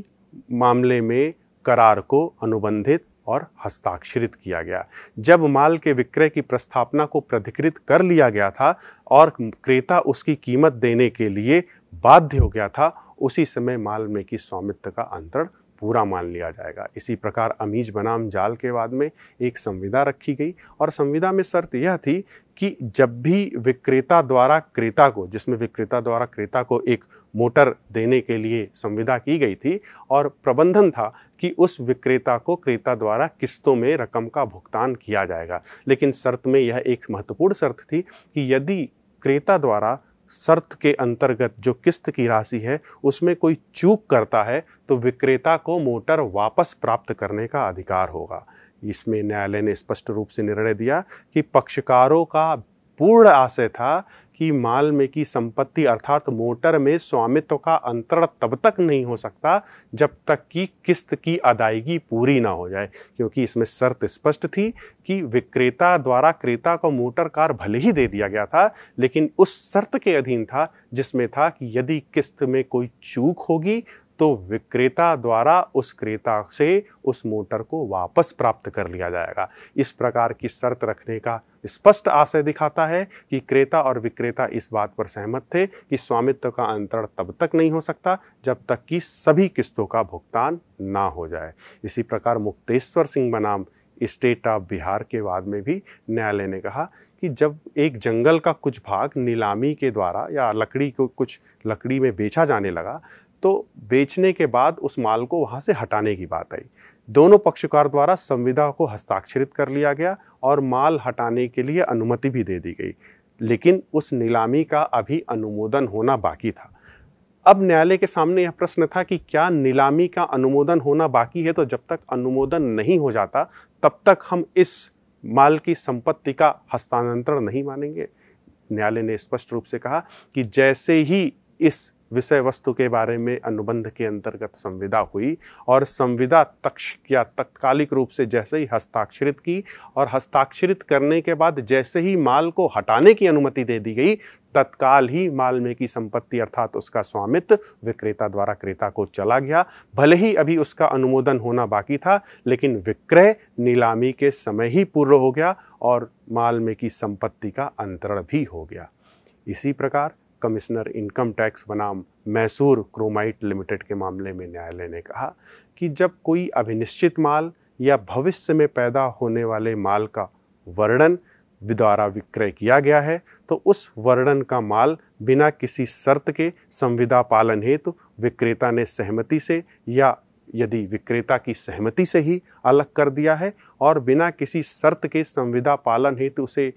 Speaker 1: मामले में करार को अनुबंधित और हस्ताक्षरित किया गया जब माल के विक्रय की प्रस्थापना को प्राधिकृत कर लिया गया था और क्रेता उसकी कीमत देने के लिए बाध्य हो गया था उसी समय माल में की स्वामित्व का अंतरण पूरा मान लिया जाएगा इसी प्रकार अमीज बनाम जाल के बाद में एक संविदा रखी गई और संविदा में शर्त यह थी कि जब भी विक्रेता द्वारा क्रेता को जिसमें विक्रेता द्वारा क्रेता को एक मोटर देने के लिए संविदा की गई थी और प्रबंधन था कि उस विक्रेता को क्रेता द्वारा किस्तों में रकम का भुगतान किया जाएगा लेकिन शर्त में यह एक महत्वपूर्ण शर्त थी कि यदि क्रेता द्वारा शर्त के अंतर्गत जो किस्त की राशि है उसमें कोई चूक करता है तो विक्रेता को मोटर वापस प्राप्त करने का अधिकार होगा इसमें न्यायालय ने स्पष्ट रूप से निर्णय दिया कि पक्षकारों का पूर्ण आशय था कि माल में की संपत्ति अर्थात मोटर में स्वामित्व का अंतरण तब तक नहीं हो सकता जब तक कि किस्त की अदायगी पूरी ना हो जाए क्योंकि इसमें शर्त स्पष्ट थी कि विक्रेता द्वारा क्रेता को मोटर कार भले ही दे दिया गया था लेकिन उस शर्त के अधीन था जिसमें था कि यदि किस्त में कोई चूक होगी तो विक्रेता द्वारा उस क्रेता से उस मोटर को वापस प्राप्त कर लिया जाएगा इस प्रकार की शर्त रखने का स्पष्ट आशय दिखाता है कि क्रेता और विक्रेता इस बात पर सहमत थे कि स्वामित्व का अंतरण तब तक नहीं हो सकता जब तक कि सभी किस्तों का भुगतान ना हो जाए इसी प्रकार मुक्तेश्वर सिंह बनाम स्टेट ऑफ बिहार के बाद में भी न्यायालय ने कहा कि जब एक जंगल का कुछ भाग नीलामी के द्वारा या लकड़ी को कुछ लकड़ी में बेचा जाने लगा तो बेचने के बाद उस माल को वहाँ से हटाने की बात आई दोनों पक्षकार द्वारा संविदा को हस्ताक्षरित कर लिया गया और माल हटाने के लिए अनुमति भी दे दी गई लेकिन उस नीलामी का अभी अनुमोदन होना बाकी था अब न्यायालय के सामने यह प्रश्न था कि क्या नीलामी का अनुमोदन होना बाकी है तो जब तक अनुमोदन नहीं हो जाता तब तक हम इस माल की संपत्ति का हस्तांतरण नहीं मानेंगे न्यायालय ने स्पष्ट रूप से कहा कि जैसे ही इस विषय वस्तु के बारे में अनुबंध के अंतर्गत संविदा हुई और संविदा तक्ष या तत्कालिक रूप से जैसे ही हस्ताक्षरित की और हस्ताक्षरित करने के बाद जैसे ही माल को हटाने की अनुमति दे दी गई तत्काल ही माल में की संपत्ति अर्थात उसका स्वामित्व विक्रेता द्वारा क्रेता को चला गया भले ही अभी उसका अनुमोदन होना बाकी था लेकिन विक्रय नीलामी के समय ही पूर्व हो गया और माल में की संपत्ति का अंतरण भी हो गया इसी प्रकार कमिश्नर इनकम टैक्स बनाम मैसूर क्रोमाइट लिमिटेड के मामले में न्यायालय ने कहा कि जब कोई अभिनिश्चित माल या भविष्य में पैदा होने वाले माल का वर्णन द्वारा विक्रय किया गया है तो उस वर्णन का माल बिना किसी शर्त के संविदा पालन हेतु तो विक्रेता ने सहमति से या यदि विक्रेता की सहमति से ही अलग कर दिया है और बिना किसी शर्त के संविदा पालन हेतु उसे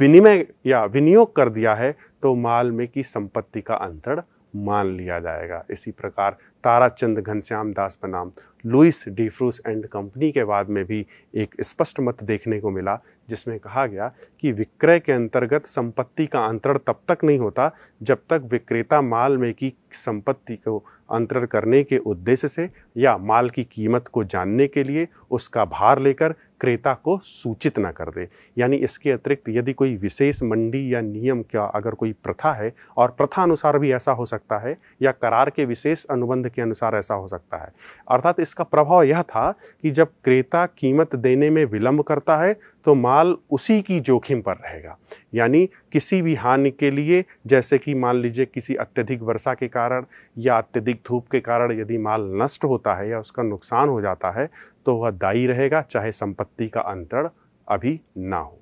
Speaker 1: विनिमय या विनियोग कर दिया है तो माल में की संपत्ति का अंतर मान लिया जाएगा इसी प्रकार ताराचंद घनश्याम दास बनाम लुइस फ्रूस एंड कंपनी के बाद में भी एक स्पष्ट मत देखने को मिला जिसमें कहा गया कि विक्रय के अंतर्गत संपत्ति का अंतरण तब तक नहीं होता जब तक विक्रेता माल में की संपत्ति को अंतरण करने के उद्देश्य से या माल की कीमत को जानने के लिए उसका भार लेकर क्रेता को सूचित ना कर दे यानी इसके अतिरिक्त यदि कोई विशेष मंडी या नियम का अगर कोई प्रथा है और प्रथा अनुसार भी ऐसा हो सकता है या करार के विशेष अनुबंध के अनुसार ऐसा हो सकता है अर्थात इसका प्रभाव यह था कि जब क्रेता कीमत देने में विलंब करता है तो माल उसी की जोखिम पर रहेगा यानी किसी भी हानि के लिए जैसे कि मान लीजिए किसी अत्यधिक वर्षा के कारण या अत्यधिक धूप के कारण यदि माल नष्ट होता है या उसका नुकसान हो जाता है तो वह दायी रहेगा चाहे संपत्ति का अंतरण अभी ना हो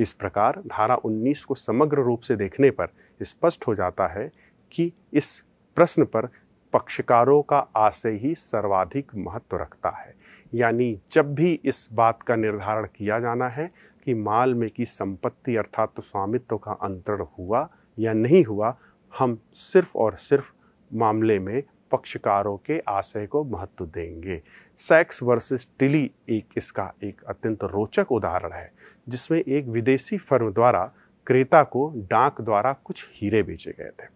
Speaker 1: इस प्रकार धारा 19 को समग्र रूप से देखने पर स्पष्ट हो जाता है कि इस प्रश्न पर पक्षकारों का आशय ही सर्वाधिक महत्व रखता है यानी जब भी इस बात का निर्धारण किया जाना है कि माल में की संपत्ति अर्थात तो स्वामित्व का अंतरण हुआ या नहीं हुआ हम सिर्फ और सिर्फ मामले में पक्षकारों के आशय को महत्व देंगे सैक्स वर्सेस टिली एक इसका एक अत्यंत रोचक उदाहरण है जिसमें एक विदेशी फर्म द्वारा क्रेता को डाक द्वारा कुछ हीरे बेचे गए थे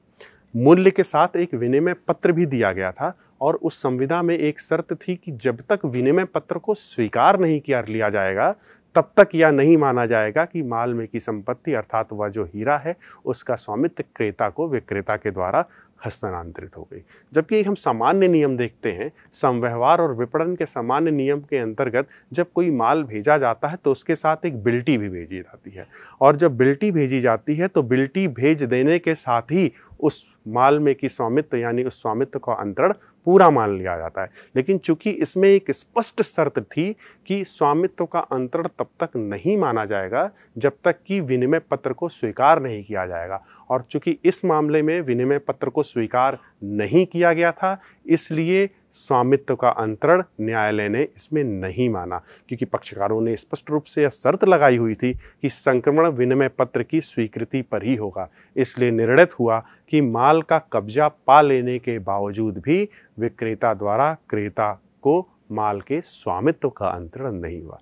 Speaker 1: मूल्य के साथ एक विनिमय पत्र भी दिया गया था और उस संविदा में एक शर्त थी कि जब तक विनिमय पत्र को स्वीकार नहीं किया लिया जाएगा तब तक यह नहीं माना जाएगा कि माल में की संपत्ति अर्थात वह जो हीरा है उसका स्वामित्व क्रेता को विक्रेता के द्वारा हस्तांतरित हो गई जबकि एक हम सामान्य नियम देखते हैं समव्यवहार और विपणन के सामान्य नियम के अंतर्गत जब कोई माल भेजा जाता है तो उसके साथ एक बिल्टी भी भेजी जाती है और जब बिल्टी भेजी जाती है तो बिल्टी भेज देने के साथ ही उस माल में की स्वामित्व यानी उस स्वामित्व का अंतरण पूरा मान लिया जाता है लेकिन चूंकि इसमें एक स्पष्ट शर्त थी कि स्वामित्व का अंतरण तब तक नहीं माना जाएगा जब तक कि विनिमय पत्र को स्वीकार नहीं किया जाएगा और चूंकि इस मामले में विनिमय पत्र को स्वीकार नहीं किया गया था इसलिए स्वामित्व का अंतरण न्यायालय ने इसमें नहीं माना क्योंकि पक्षकारों ने स्पष्ट रूप से यह शर्त लगाई हुई थी कि संक्रमण विनिमय पत्र की स्वीकृति पर ही होगा इसलिए निर्णित हुआ कि माल का कब्जा पा लेने के बावजूद भी विक्रेता द्वारा क्रेता को माल के स्वामित्व का अंतरण नहीं हुआ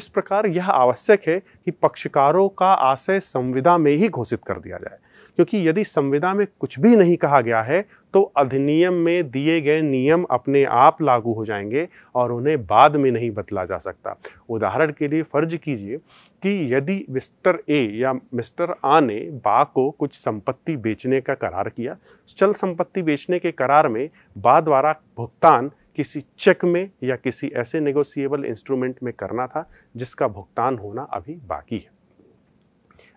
Speaker 1: इस प्रकार यह आवश्यक है कि पक्षकारों का आशय संविदा में ही घोषित कर दिया जाए क्योंकि यदि संविदा में कुछ भी नहीं कहा गया है तो अधिनियम में दिए गए नियम अपने आप लागू हो जाएंगे और उन्हें बाद में नहीं बदला जा सकता उदाहरण के लिए फर्ज कीजिए कि यदि मिस्टर ए या मिस्टर आ ने बा को कुछ संपत्ति बेचने का करार किया चल संपत्ति बेचने के करार में बा द्वारा भुगतान किसी चेक में या किसी ऐसे नेगोशिएबल इंस्ट्रूमेंट में करना था जिसका भुगतान होना अभी बाकी है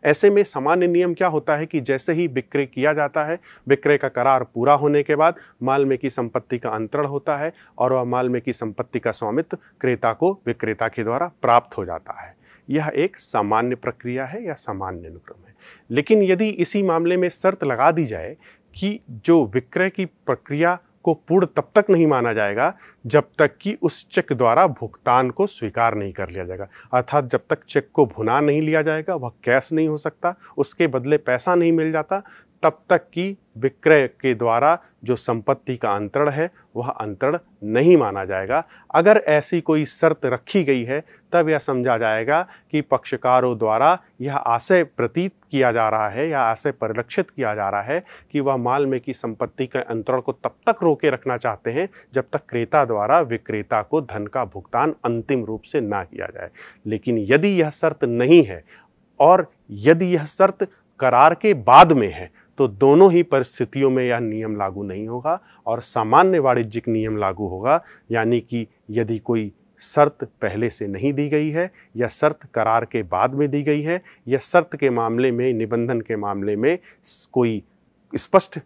Speaker 1: ऐसे में सामान्य नियम क्या होता है कि जैसे ही विक्रय किया जाता है विक्रय का करार पूरा होने के बाद माल में की संपत्ति का अंतरण होता है और वह माल में की संपत्ति का स्वामित्व क्रेता को विक्रेता के द्वारा प्राप्त हो जाता है यह एक सामान्य प्रक्रिया है या सामान्य अनुक्रम है लेकिन यदि इसी मामले में शर्त लगा दी जाए कि जो विक्रय की प्रक्रिया को पूर्ण तब तक नहीं माना जाएगा जब तक कि उस चेक द्वारा भुगतान को स्वीकार नहीं कर लिया जाएगा अर्थात जब तक चेक को भुना नहीं लिया जाएगा वह कैश नहीं हो सकता उसके बदले पैसा नहीं मिल जाता तब तक कि विक्रय के द्वारा जो संपत्ति का अंतरण है वह अंतरण नहीं माना जाएगा अगर ऐसी कोई शर्त रखी गई है तब यह समझा जाएगा कि पक्षकारों द्वारा यह आशय प्रतीत किया जा रहा है या आशय परिलक्षित किया जा रहा है कि वह माल में की संपत्ति के अंतरण को तब तक रोके रखना चाहते हैं जब तक क्रेता द्वारा विक्रेता को धन का भुगतान अंतिम रूप से ना किया जाए लेकिन यदि यह शर्त नहीं है और यदि यह शर्त करार के बाद में है तो दोनों ही परिस्थितियों में यह नियम लागू नहीं होगा और सामान्य वाणिज्यिक नियम लागू होगा यानी कि यदि कोई शर्त पहले से नहीं दी गई है या शर्त करार के बाद में दी गई है या शर्त के मामले में निबंधन के मामले में कोई स्पष्ट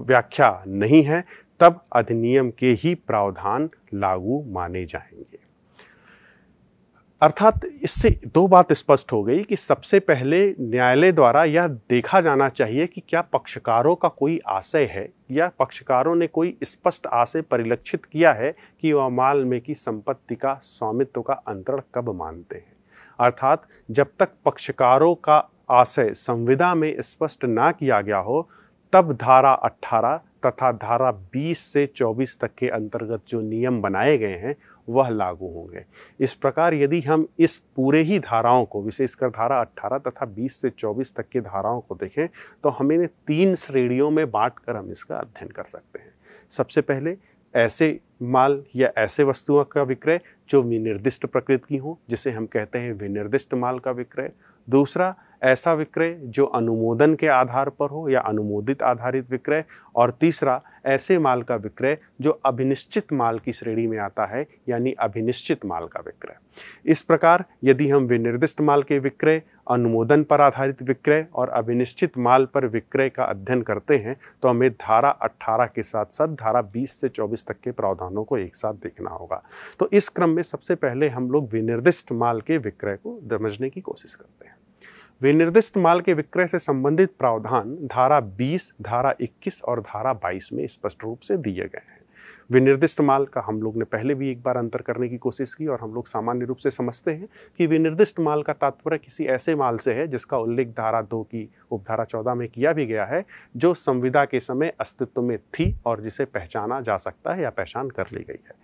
Speaker 1: व्याख्या नहीं है तब अधिनियम के ही प्रावधान लागू माने जाएंगे अर्थात इससे दो बात स्पष्ट हो गई कि सबसे पहले न्यायालय द्वारा यह देखा जाना चाहिए कि क्या पक्षकारों का कोई आशय है या पक्षकारों ने कोई स्पष्ट आशय परिलक्षित किया है कि वह माल में की संपत्ति का स्वामित्व का अंतरण कब मानते हैं अर्थात जब तक पक्षकारों का आशय संविदा में स्पष्ट ना किया गया हो तब धारा अट्ठारह तथा धारा 20 से 24 तक के अंतर्गत जो नियम बनाए गए हैं वह लागू होंगे इस प्रकार यदि हम इस पूरे ही धाराओं को विशेषकर धारा 18 तथा 20 से 24 तक की धाराओं को देखें तो हम इन्हें तीन श्रेणियों में बांट कर हम इसका अध्ययन कर सकते हैं सबसे पहले ऐसे माल या ऐसे वस्तुओं का विक्रय जो विनिर्दिष्ट प्रकृति की हों जिसे हम कहते हैं विनिर्दिष्ट माल का विक्रय दूसरा ऐसा विक्रय जो अनुमोदन के आधार पर हो या अनुमोदित आधारित विक्रय और तीसरा ऐसे माल का विक्रय जो अभिनिश्चित माल की श्रेणी में आता है यानी अभिनिश्चित माल का विक्रय इस प्रकार यदि हम विनिर्दिष्ट माल के विक्रय अनुमोदन पर आधारित विक्रय और अभिनिश्चित माल पर विक्रय का अध्ययन करते हैं तो हमें धारा 18 के साथ साथ धारा 20 से 24 तक के प्रावधानों को एक साथ देखना होगा तो इस क्रम में सबसे पहले हम लोग विनिर्दिष्ट माल के विक्रय को समझने की कोशिश करते हैं विनिर्दिष्ट माल के विक्रय से संबंधित प्रावधान धारा 20, धारा 21 और धारा 22 में स्पष्ट रूप से दिए गए हैं विनिर्दिष्ट माल का हम लोग ने पहले भी एक बार अंतर करने की कोशिश की और हम लोग सामान्य रूप से समझते हैं कि विनिर्दिष्ट माल का तात्पर्य किसी ऐसे माल से है जिसका उल्लेख धारा दो की उपधारा चौदह में किया भी गया है जो संविदा के समय अस्तित्व में थी और जिसे पहचाना जा सकता है या पहचान कर ली गई है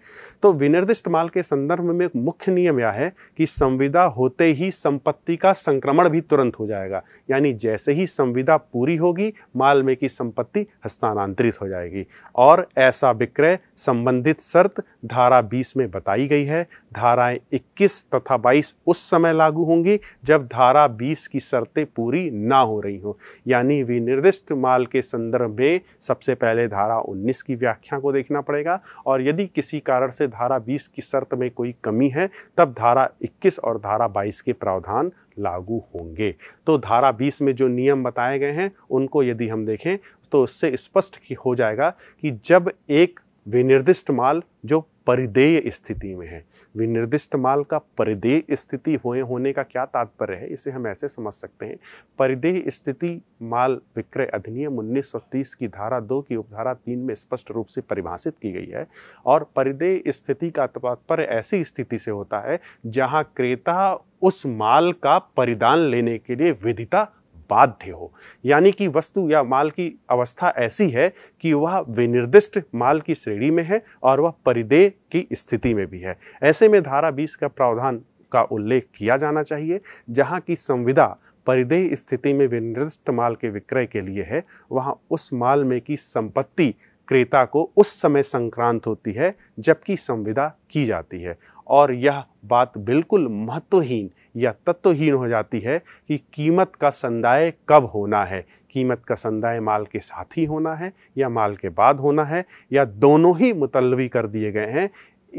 Speaker 1: तो विनिर्दिष्ट माल के संदर्भ में मुख्य नियम यह है कि संविदा होते ही संपत्ति का संक्रमण भी तुरंत हो जाएगा यानी जैसे ही संविदा पूरी होगी माल में की संपत्ति हस्तांतरित हो जाएगी और ऐसा विक्रय संबंधित शर्त धारा 20 में बताई गई है धाराएं 21 तथा 22 उस समय लागू होंगी जब धारा 20 की शर्तें पूरी ना हो रही हों यानी विनिर्दिष्ट माल के संदर्भ में सबसे पहले धारा 19 की व्याख्या को देखना पड़ेगा और यदि किसी कारण से धारा 20 की शर्त में कोई कमी है तब धारा 21 और धारा 22 के प्रावधान लागू होंगे तो धारा 20 में जो नियम बताए गए हैं उनको यदि हम देखें तो उससे स्पष्ट हो जाएगा कि जब एक विनिर्दिष्ट माल जो परिदेय स्थिति में है विनिर्दिष्ट माल का परिदेय स्थिति हुए होने का क्या तात्पर्य है इसे हम ऐसे समझ सकते हैं परिदेय स्थिति माल विक्रय अधिनियम 1930 की धारा दो की उपधारा तीन में स्पष्ट रूप से परिभाषित की गई है और परिदेय स्थिति का तात्पर्य ऐसी स्थिति से होता है जहां क्रेता उस माल का परिदान लेने के लिए विधिता बाध्य हो यानी कि वस्तु या माल की अवस्था ऐसी है कि वह विनिर्दिष्ट माल की श्रेणी में है और वह परिदेय की स्थिति में भी है ऐसे में धारा बीस का प्रावधान का उल्लेख किया जाना चाहिए जहाँ की संविदा परिदेय स्थिति में विनिर्दिष्ट माल के विक्रय के लिए है वहाँ उस माल में की संपत्ति क्रेता को उस समय संक्रांत होती है जबकि संविदा की जाती है और यह बात बिल्कुल महत्वहीन या तत्वहीन हो जाती है कि कीमत का संदाय कब होना है कीमत का संदाय माल के साथ ही होना है या माल के बाद होना है या दोनों ही मुतलवी कर दिए गए हैं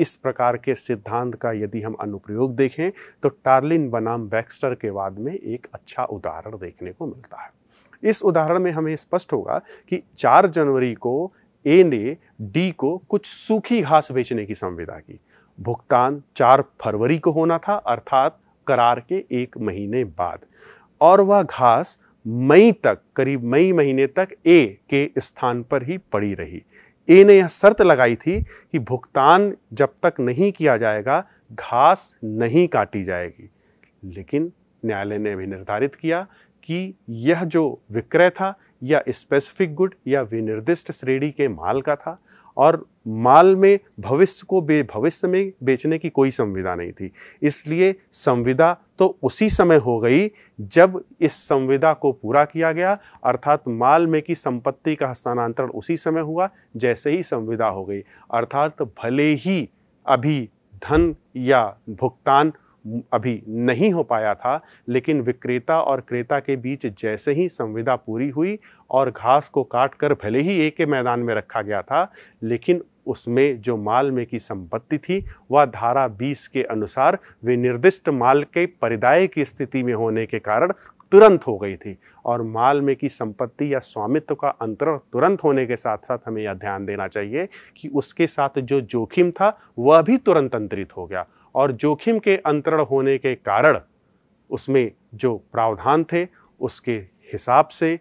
Speaker 1: इस प्रकार के सिद्धांत का यदि हम अनुप्रयोग देखें तो टार्लिन बनाम बैक्स्टर के वाद में एक अच्छा उदाहरण देखने को मिलता है इस उदाहरण में हमें स्पष्ट होगा कि 4 जनवरी को ए ने डी को कुछ सूखी घास बेचने की संविदा की भुगतान 4 फरवरी को होना था अर्थात करार के एक महीने बाद और वह घास मई तक करीब मई महीने तक ए के स्थान पर ही पड़ी रही ए ने यह शर्त लगाई थी कि भुगतान जब तक नहीं किया जाएगा घास नहीं काटी जाएगी लेकिन न्यायालय ने भी निर्धारित किया कि यह जो विक्रय था या स्पेसिफिक गुड या विनिर्दिष्ट श्रेणी के माल का था और माल में भविष्य को बे भविष्य में बेचने की कोई संविदा नहीं थी इसलिए संविदा तो उसी समय हो गई जब इस संविदा को पूरा किया गया अर्थात माल में की संपत्ति का हस्तांतरण उसी समय हुआ जैसे ही संविदा हो गई अर्थात भले ही अभी धन या भुगतान अभी नहीं हो पाया था लेकिन विक्रेता और क्रेता के बीच जैसे ही संविदा पूरी हुई और घास को काट कर भले ही एक के मैदान में रखा गया था लेकिन उसमें जो माल में की संपत्ति थी वह धारा 20 के अनुसार विनिर्दिष्ट माल के परिदाय की स्थिति में होने के कारण तुरंत हो गई थी और माल में की संपत्ति या स्वामित्व का अंतरण तुरंत होने के साथ साथ हमें यह ध्यान देना चाहिए कि उसके साथ जो जोखिम था वह भी तुरंत अंतरित हो गया और जोखिम के अंतरण होने के कारण उसमें जो प्रावधान थे उसके हिसाब से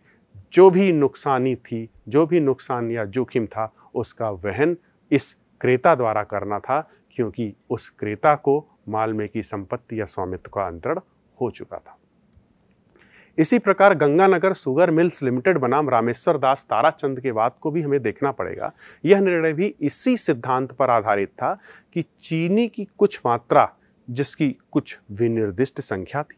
Speaker 1: जो भी नुकसानी थी जो भी नुकसान या जोखिम था उसका वहन इस क्रेता द्वारा करना था क्योंकि उस क्रेता को माल में की संपत्ति या स्वामित्व का अंतरण हो चुका था इसी प्रकार गंगानगर सुगर मिल्स लिमिटेड बनाम रामेश्वर दास ताराचंद के वाद को भी हमें देखना पड़ेगा यह निर्णय भी इसी सिद्धांत पर आधारित था कि चीनी की कुछ मात्रा जिसकी कुछ विनिर्दिष्ट संख्या थी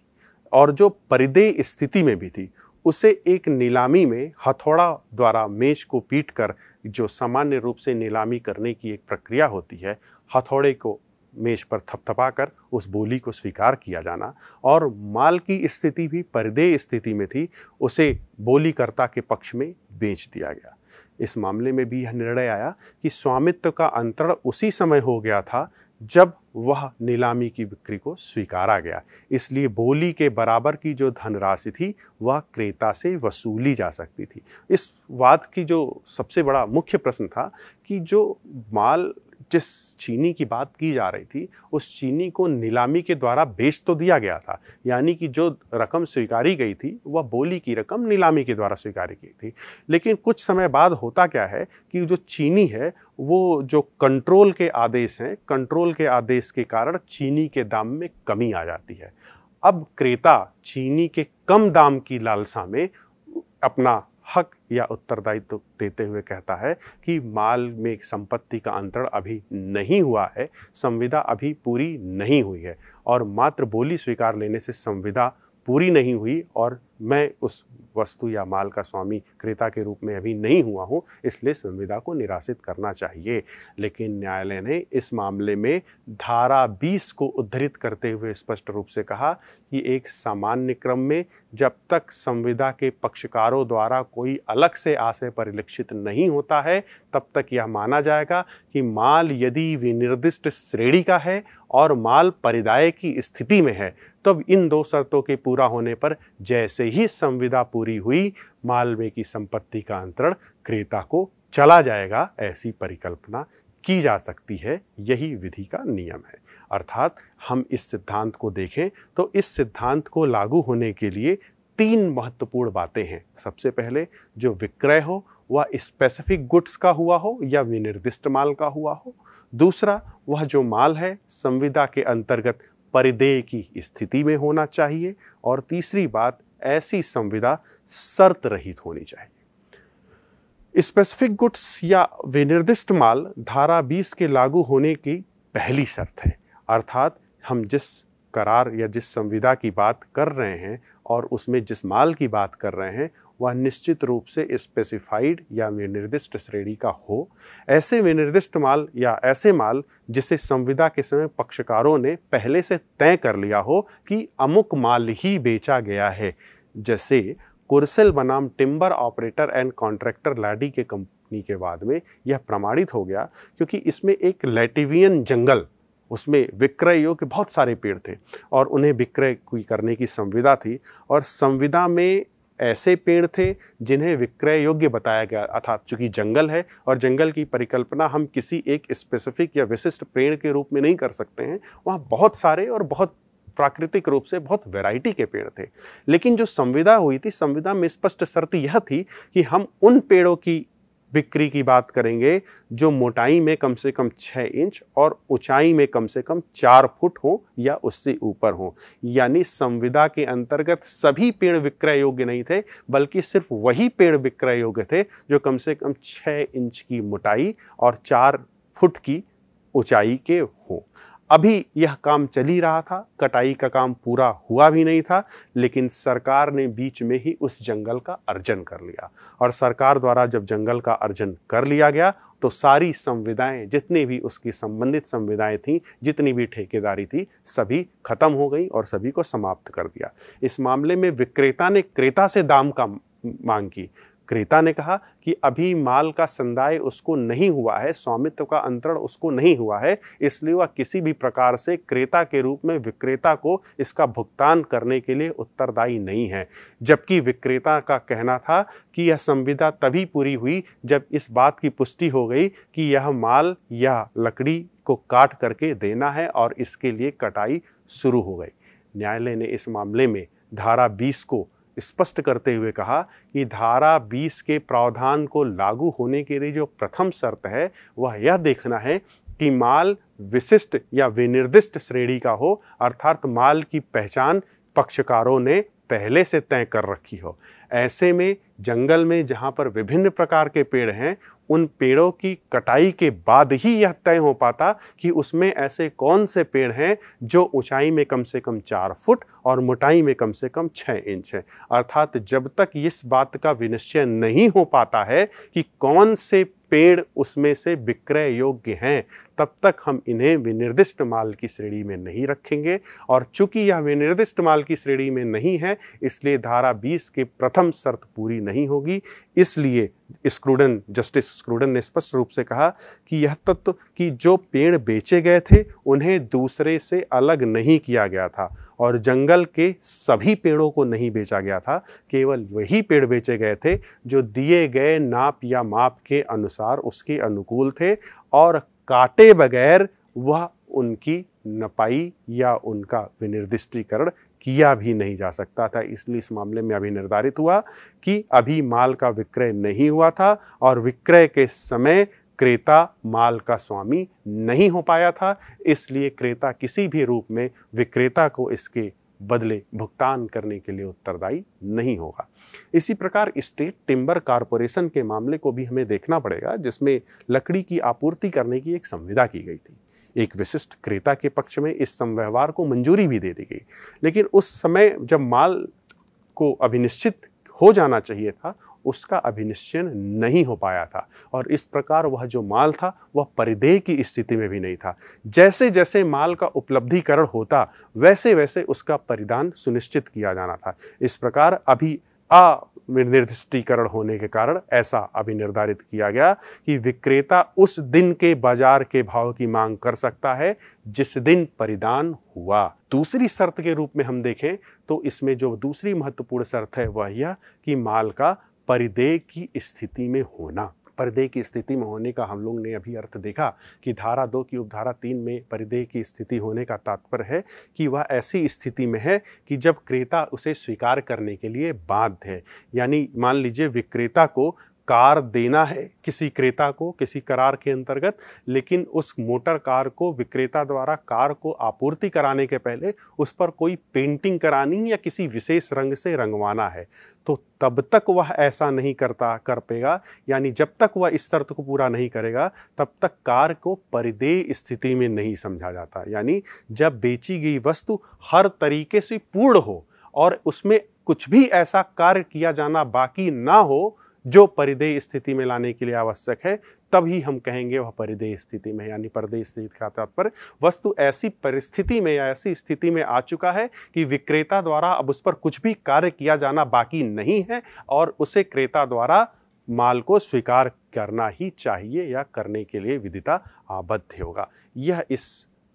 Speaker 1: और जो परिदेय स्थिति में भी थी उसे एक नीलामी में हथौड़ा द्वारा मेज को पीट कर जो सामान्य रूप से नीलामी करने की एक प्रक्रिया होती है हथौड़े को मेज पर थपथपाकर उस बोली को स्वीकार किया जाना और माल की स्थिति भी परदे स्थिति में थी उसे बोलीकर्ता के पक्ष में बेच दिया गया इस मामले में भी यह निर्णय आया कि स्वामित्व का अंतरण उसी समय हो गया था जब वह नीलामी की बिक्री को स्वीकारा गया इसलिए बोली के बराबर की जो धनराशि थी वह क्रेता से वसूली जा सकती थी इस वाद की जो सबसे बड़ा मुख्य प्रश्न था कि जो माल जिस चीनी की बात की जा रही थी उस चीनी को नीलामी के द्वारा बेच तो दिया गया था यानी कि जो रकम स्वीकारी गई थी वह बोली की रकम नीलामी के द्वारा स्वीकारी गई थी लेकिन कुछ समय बाद होता क्या है कि जो चीनी है वो जो कंट्रोल के आदेश हैं कंट्रोल के आदेश के कारण चीनी के दाम में कमी आ जाती है अब क्रेता चीनी के कम दाम की लालसा में अपना हक या उत्तरदायित्व देते हुए कहता है कि माल में संपत्ति का अंतरण अभी नहीं हुआ है संविदा अभी पूरी नहीं हुई है और मात्र बोली स्वीकार लेने से संविदा पूरी नहीं हुई और मैं उस वस्तु या माल का स्वामी क्रेता के रूप में अभी नहीं हुआ हूँ इसलिए संविदा को निराशित करना चाहिए लेकिन न्यायालय ने इस मामले में धारा 20 को उद्धृत करते हुए स्पष्ट रूप से कहा कि एक सामान्य क्रम में जब तक संविदा के पक्षकारों द्वारा कोई अलग से आशय परिलक्षित नहीं होता है तब तक यह माना जाएगा कि माल यदि विनिर्दिष्ट श्रेणी का है और माल परिदाय की स्थिति में है तब इन दो शर्तों के पूरा होने पर जैसे ही संविदा पूरी हुई मालवे की संपत्ति का अंतरण क्रेता को चला जाएगा ऐसी परिकल्पना की जा सकती है यही विधि का नियम है अर्थात हम इस सिद्धांत को देखें तो इस सिद्धांत को लागू होने के लिए तीन महत्वपूर्ण बातें हैं सबसे पहले जो विक्रय हो वह स्पेसिफिक गुड्स का हुआ हो या विनिर्दिष्ट माल का हुआ हो दूसरा वह जो माल है संविदा के अंतर्गत परिदेय की स्थिति में होना चाहिए और तीसरी बात ऐसी संविदा शर्त रहित होनी चाहिए स्पेसिफिक गुड्स या विनिर्दिष्ट माल धारा 20 के लागू होने की पहली शर्त है अर्थात हम जिस करार या जिस संविदा की बात कर रहे हैं और उसमें जिस माल की बात कर रहे हैं वह निश्चित रूप से स्पेसिफाइड या विनिर्दिष्ट श्रेणी का हो ऐसे विनिर्दिष्ट माल या ऐसे माल जिसे संविदा के समय पक्षकारों ने पहले से तय कर लिया हो कि अमुक माल ही बेचा गया है जैसे कुर्सिल बनाम टिम्बर ऑपरेटर एंड कॉन्ट्रैक्टर लैडी के कंपनी के बाद में यह प्रमाणित हो गया क्योंकि इसमें एक लेटिवियन जंगल उसमें विक्रय योग्य बहुत सारे पेड़ थे और उन्हें विक्रय करने की संविदा थी और संविदा में ऐसे पेड़ थे जिन्हें विक्रय योग्य बताया गया अर्थात चूंकि जंगल है और जंगल की परिकल्पना हम किसी एक स्पेसिफिक या विशिष्ट पेड़ के रूप में नहीं कर सकते हैं वहाँ बहुत सारे और बहुत प्राकृतिक रूप से बहुत वैरायटी के पेड़ थे लेकिन जो संविदा हुई थी संविदा में स्पष्ट शर्त यह थी कि हम उन पेड़ों की बिक्री की बात करेंगे जो मोटाई में कम से कम छः इंच और ऊंचाई में कम से कम चार फुट हो या उससे ऊपर हो यानी संविदा के अंतर्गत सभी पेड़ विक्रय योग्य नहीं थे बल्कि सिर्फ वही पेड़ विक्रय योग्य थे जो कम से कम छः इंच की मोटाई और चार फुट की ऊंचाई के हों अभी यह काम चल ही रहा था कटाई का काम पूरा हुआ भी नहीं था लेकिन सरकार ने बीच में ही उस जंगल का अर्जन कर लिया और सरकार द्वारा जब जंगल का अर्जन कर लिया गया तो सारी संविदाएं जितनी भी उसकी संबंधित संविदाएं थीं जितनी भी ठेकेदारी थी सभी खत्म हो गई और सभी को समाप्त कर दिया इस मामले में विक्रेता ने क्रेता से दाम का मांग की क्रेता ने कहा कि अभी माल का संदाय उसको नहीं हुआ है स्वामित्व का अंतरण उसको नहीं हुआ है इसलिए वह किसी भी प्रकार से क्रेता के रूप में विक्रेता को इसका भुगतान करने के लिए उत्तरदायी नहीं है जबकि विक्रेता का कहना था कि यह संविदा तभी पूरी हुई जब इस बात की पुष्टि हो गई कि यह माल या लकड़ी को काट करके देना है और इसके लिए कटाई शुरू हो गई न्यायालय ने इस मामले में धारा 20 को स्पष्ट करते हुए कहा कि धारा 20 के प्रावधान को लागू होने के लिए जो प्रथम शर्त है वह यह देखना है कि माल विशिष्ट या विनिर्दिष्ट श्रेणी का हो अर्थात माल की पहचान पक्षकारों ने पहले से तय कर रखी हो ऐसे में जंगल में जहाँ पर विभिन्न प्रकार के पेड़ हैं उन पेड़ों की कटाई के बाद ही यह तय हो पाता कि उसमें ऐसे कौन से पेड़ हैं जो ऊंचाई में कम से कम चार फुट और मोटाई में कम से कम छः इंच है अर्थात जब तक इस बात का विनिश्चय नहीं हो पाता है कि कौन से पेड़ उसमें से विक्रय योग्य हैं तब तक हम इन्हें विनिर्दिष्ट माल की श्रेणी में नहीं रखेंगे और चूंकि यह विनिर्दिष्ट माल की श्रेणी में नहीं है इसलिए धारा 20 के प्रति प्रथम शर्त पूरी नहीं होगी इसलिए स्क्रूडन जस्टिस स्क्रूडन ने स्पष्ट रूप से कहा कि यह तत्व कि जो पेड़ बेचे गए थे उन्हें दूसरे से अलग नहीं किया गया था और जंगल के सभी पेड़ों को नहीं बेचा गया था केवल वही पेड़ बेचे गए थे जो दिए गए नाप या माप के अनुसार उसके अनुकूल थे और काटे बगैर वह उनकी न पाई या उनका विनिर्दिष्टीकरण किया भी नहीं जा सकता था इसलिए इस मामले में अभी निर्धारित हुआ कि अभी माल का विक्रय नहीं हुआ था और विक्रय के समय क्रेता माल का स्वामी नहीं हो पाया था इसलिए क्रेता किसी भी रूप में विक्रेता को इसके बदले भुगतान करने के लिए उत्तरदायी नहीं होगा इसी प्रकार स्टेट टिम्बर कारपोरेशन के मामले को भी हमें देखना पड़ेगा जिसमें लकड़ी की आपूर्ति करने की एक संविदा की गई थी एक विशिष्ट क्रेता के पक्ष में इस समव्यवहार को मंजूरी भी दे दी गई लेकिन उस समय जब माल को अभिनिश्चित हो जाना चाहिए था उसका अभिनिश्चयन नहीं हो पाया था और इस प्रकार वह जो माल था वह परिदेय की स्थिति में भी नहीं था जैसे जैसे माल का उपलब्धिकरण होता वैसे वैसे उसका परिदान सुनिश्चित किया जाना था इस प्रकार अभी अनिर्दिष्टीकरण होने के कारण ऐसा अभी निर्धारित किया गया कि विक्रेता उस दिन के बाजार के भाव की मांग कर सकता है जिस दिन परिधान हुआ दूसरी शर्त के रूप में हम देखें तो इसमें जो दूसरी महत्वपूर्ण शर्त है वह यह कि माल का परिदेय की स्थिति में होना परिदेह की स्थिति में होने का हम लोग ने अभी अर्थ देखा कि धारा दो की उपधारा तीन में परिदेह की स्थिति होने का तात्पर्य है कि वह ऐसी स्थिति में है कि जब क्रेता उसे स्वीकार करने के लिए बाध्य है यानी मान लीजिए विक्रेता को कार देना है किसी क्रेता को किसी करार के अंतर्गत लेकिन उस मोटर कार को विक्रेता द्वारा कार को आपूर्ति कराने के पहले उस पर कोई पेंटिंग करानी या किसी विशेष रंग से रंगवाना है तो तब तक वह ऐसा नहीं करता कर पेगा यानी जब तक वह इस शर्त को पूरा नहीं करेगा तब तक कार को परिदेय स्थिति में नहीं समझा जाता यानी जब बेची गई वस्तु हर तरीके से पूर्ण हो और उसमें कुछ भी ऐसा कार्य किया जाना बाकी ना हो जो परिदेय स्थिति में लाने के लिए आवश्यक है तभी हम कहेंगे वह परिदेय स्थिति में यानी परदेय स्थिति का तात्पर्य वस्तु ऐसी परिस्थिति में या ऐसी स्थिति में आ चुका है कि विक्रेता द्वारा अब उस पर कुछ भी कार्य किया जाना बाकी नहीं है और उसे क्रेता द्वारा माल को स्वीकार करना ही चाहिए या करने के लिए विधिता आबद्ध होगा यह इस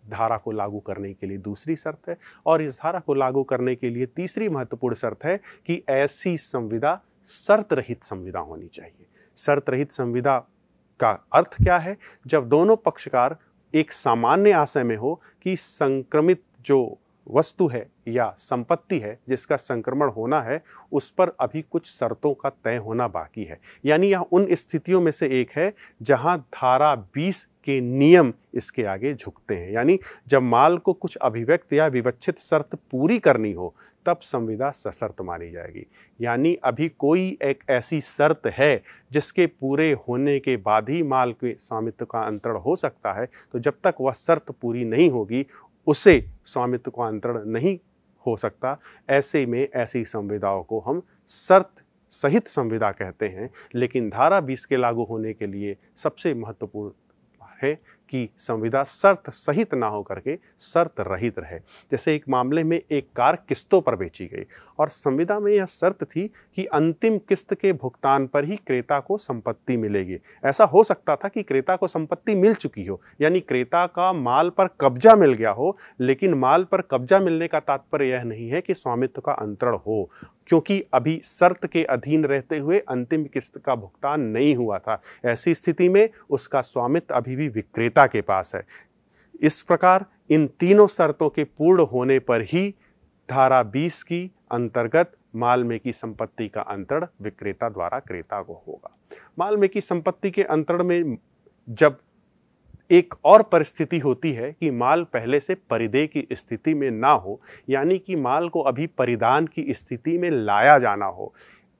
Speaker 1: धारा को लागू करने के लिए दूसरी शर्त है और इस धारा को लागू करने के लिए तीसरी महत्वपूर्ण शर्त है कि ऐसी संविदा शर्त रहित संविदा होनी चाहिए शर्त रहित संविदा का अर्थ क्या है जब दोनों पक्षकार एक सामान्य आशय में हो कि संक्रमित जो वस्तु है या संपत्ति है जिसका संक्रमण होना है उस पर अभी कुछ शर्तों का तय होना बाकी है यानी यह उन स्थितियों में से एक है जहां धारा 20 के नियम इसके आगे झुकते हैं यानी जब माल को कुछ अभिव्यक्त या विवक्षित शर्त पूरी करनी हो तब संविदा सशर्त मानी जाएगी यानी अभी कोई एक ऐसी शर्त है जिसके पूरे होने के बाद ही माल के स्वामित्व का अंतरण हो सकता है तो जब तक वह शर्त पूरी नहीं होगी उसे स्वामित्व का अंतरण नहीं हो सकता ऐसे में ऐसी संविदाओं को हम शर्त सहित संविदा कहते हैं लेकिन धारा 20 के लागू होने के लिए सबसे महत्वपूर्ण ¿eh? कि संविदा शर्त सहित ना हो करके शर्त रहित रहे जैसे एक मामले में एक कार किस्तों पर बेची गई और संविदा में यह शर्त थी कि अंतिम किस्त के भुगतान पर ही क्रेता को संपत्ति मिलेगी ऐसा हो सकता था कि क्रेता को संपत्ति मिल चुकी हो यानी क्रेता का माल पर कब्जा मिल गया हो लेकिन माल पर कब्जा मिलने का तात्पर्य यह नहीं है कि स्वामित्व का अंतरण हो क्योंकि अभी शर्त के अधीन रहते हुए अंतिम किस्त का भुगतान नहीं हुआ था ऐसी स्थिति में उसका स्वामित्व अभी भी विक्रेता पिता के पास है इस प्रकार इन तीनों शर्तों के पूर्ण होने पर ही धारा 20 की अंतर्गत में की संपत्ति का अंतरण विक्रेता द्वारा क्रेता को होगा मालमे की संपत्ति के अंतरण में जब एक और परिस्थिति होती है कि माल पहले से परिदे की स्थिति में ना हो यानी कि माल को अभी परिदान की स्थिति में लाया जाना हो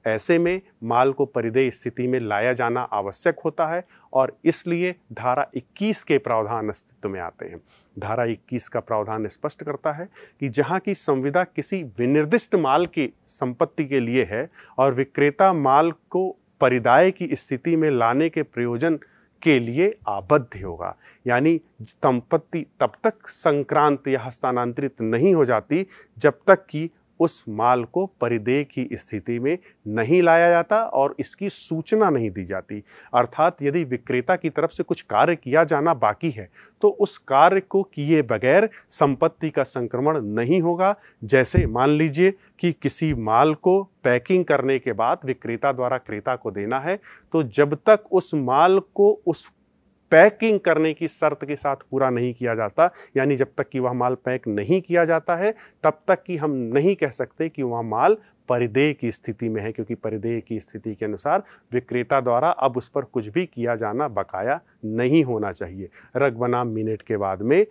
Speaker 1: ऐसे में माल को परिदेय स्थिति में लाया जाना आवश्यक होता है और इसलिए धारा 21 के प्रावधान अस्तित्व में आते हैं धारा 21 का प्रावधान स्पष्ट करता है कि जहाँ की संविदा किसी विनिर्दिष्ट माल की संपत्ति के लिए है और विक्रेता माल को परिदाय की स्थिति में लाने के प्रयोजन के लिए आबद्ध होगा यानी संपत्ति तब तक संक्रांत या हस्तांतरित नहीं हो जाती जब तक कि उस माल को परिदेय की स्थिति में नहीं लाया जाता और इसकी सूचना नहीं दी जाती अर्थात यदि विक्रेता की तरफ से कुछ कार्य किया जाना बाकी है तो उस कार्य को किए बगैर संपत्ति का संक्रमण नहीं होगा जैसे मान लीजिए कि किसी माल को पैकिंग करने के बाद विक्रेता द्वारा क्रेता को देना है तो जब तक उस माल को उस पैकिंग करने की शर्त के साथ पूरा नहीं किया जाता यानी जब तक कि वह माल पैक नहीं किया जाता है तब तक कि हम नहीं कह सकते कि वह माल परिदेय की स्थिति में है क्योंकि परिदेय की स्थिति के अनुसार विक्रेता द्वारा अब उस पर कुछ भी किया जाना बकाया नहीं होना चाहिए रग बना मिनट के बाद में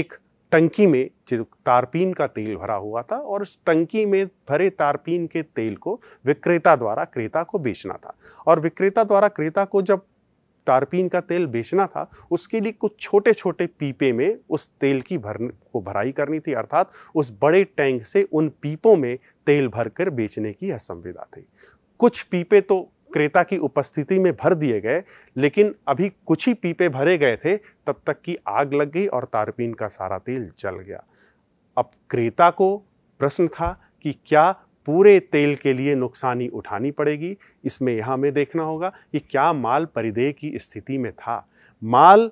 Speaker 1: एक टंकी में तारपीन का तेल भरा हुआ था और उस टंकी में भरे तारपीन के तेल को विक्रेता द्वारा क्रेता को बेचना था और विक्रेता द्वारा क्रेता को जब तारपीन का तेल बेचना था उसके लिए कुछ छोटे छोटे पीपे में उस तेल की भर को भराई करनी थी अर्थात उस बड़े टैंक से उन पीपों में तेल भरकर बेचने की असंविधा थी कुछ पीपे तो क्रेता की उपस्थिति में भर दिए गए लेकिन अभी कुछ ही पीपे भरे गए थे तब तक कि आग लग गई और तारपीन का सारा तेल जल गया अब क्रेता को प्रश्न था कि क्या पूरे तेल के लिए नुकसानी उठानी पड़ेगी इसमें यह हमें देखना होगा कि क्या माल परिदेय की स्थिति में था माल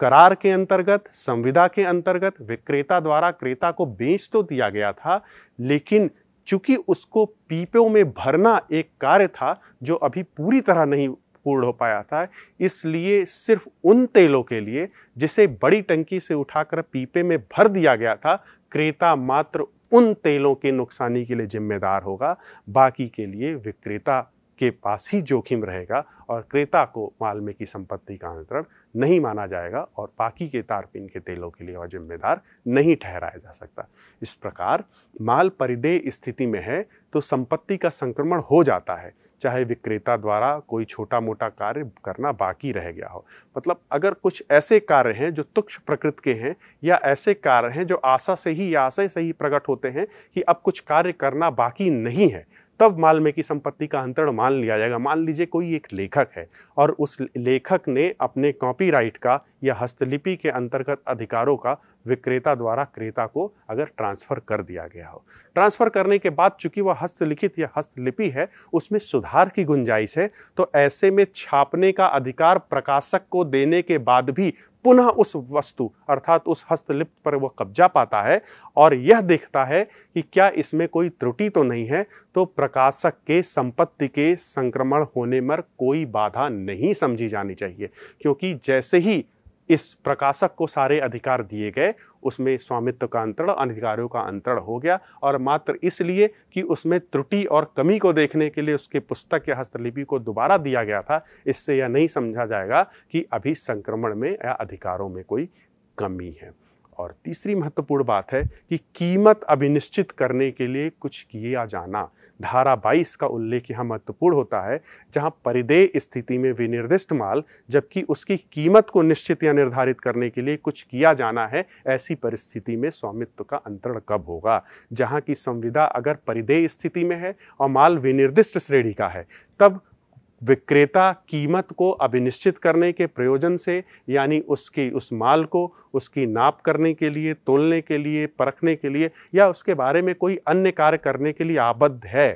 Speaker 1: करार के अंतर्गत संविदा के अंतर्गत विक्रेता द्वारा क्रेता को बेच तो दिया गया था लेकिन चूंकि उसको पीपों में भरना एक कार्य था जो अभी पूरी तरह नहीं पूर्ण हो पाया था इसलिए सिर्फ उन तेलों के लिए जिसे बड़ी टंकी से उठाकर पीपे में भर दिया गया था क्रेता मात्र उन तेलों के नुकसानी के लिए जिम्मेदार होगा बाकी के लिए विक्रेता के पास ही जोखिम रहेगा और क्रेता को माल में की संपत्ति का अंतरण नहीं माना जाएगा और बाकी के तारपीन के तेलों के लिए वह जिम्मेदार नहीं ठहराया जा सकता इस प्रकार माल परिदेय स्थिति में है तो संपत्ति का संक्रमण हो जाता है चाहे विक्रेता द्वारा कोई छोटा मोटा कार्य करना बाकी रह गया हो मतलब अगर कुछ ऐसे कार्य हैं जो तुक्ष प्रकृति के हैं या ऐसे कार्य हैं जो आशा से ही या आशय से ही प्रकट होते हैं कि अब कुछ कार्य करना बाकी नहीं है तब माल में की संपत्ति का अंतरण मान लिया जाएगा मान लीजिए कोई एक लेखक है और उस लेखक ने अपने कॉपी कॉपीराइट राइट का या हस्तलिपि के अंतर्गत अधिकारों का विक्रेता द्वारा क्रेता को अगर ट्रांसफ़र कर दिया गया हो ट्रांसफ़र करने के बाद चूंकि वह हस्तलिखित या हस्तलिपि है उसमें सुधार की गुंजाइश है तो ऐसे में छापने का अधिकार प्रकाशक को देने के बाद भी पुनः उस वस्तु अर्थात उस हस्तलिप्त पर वह कब्जा पाता है और यह देखता है कि क्या इसमें कोई त्रुटि तो नहीं है तो प्रकाशक के संपत्ति के संक्रमण होने पर कोई बाधा नहीं समझी जानी चाहिए क्योंकि जैसे ही इस प्रकाशक को सारे अधिकार दिए गए उसमें स्वामित्व का अंतरण अधिकारों का अंतरण हो गया और मात्र इसलिए कि उसमें त्रुटि और कमी को देखने के लिए उसके पुस्तक या हस्तलिपि को दोबारा दिया गया था इससे यह नहीं समझा जाएगा कि अभी संक्रमण में या अधिकारों में कोई कमी है और तीसरी महत्वपूर्ण बात है कि कीमत अभिनिश्चित करने के लिए कुछ किया जाना धारा 22 का उल्लेख यहाँ महत्वपूर्ण होता है जहाँ परिदेय स्थिति में विनिर्दिष्ट माल जबकि उसकी कीमत को निश्चित या निर्धारित करने के लिए कुछ किया जाना है ऐसी परिस्थिति में स्वामित्व का अंतरण कब होगा जहाँ की संविदा अगर परिदेय स्थिति में है और माल विनिर्दिष्ट श्रेणी का है तब विक्रेता कीमत को अभिनिश्चित करने के प्रयोजन से यानी उसकी उस माल को उसकी नाप करने के लिए तोलने के लिए परखने के लिए या उसके बारे में कोई अन्य कार्य करने के लिए आबद्ध है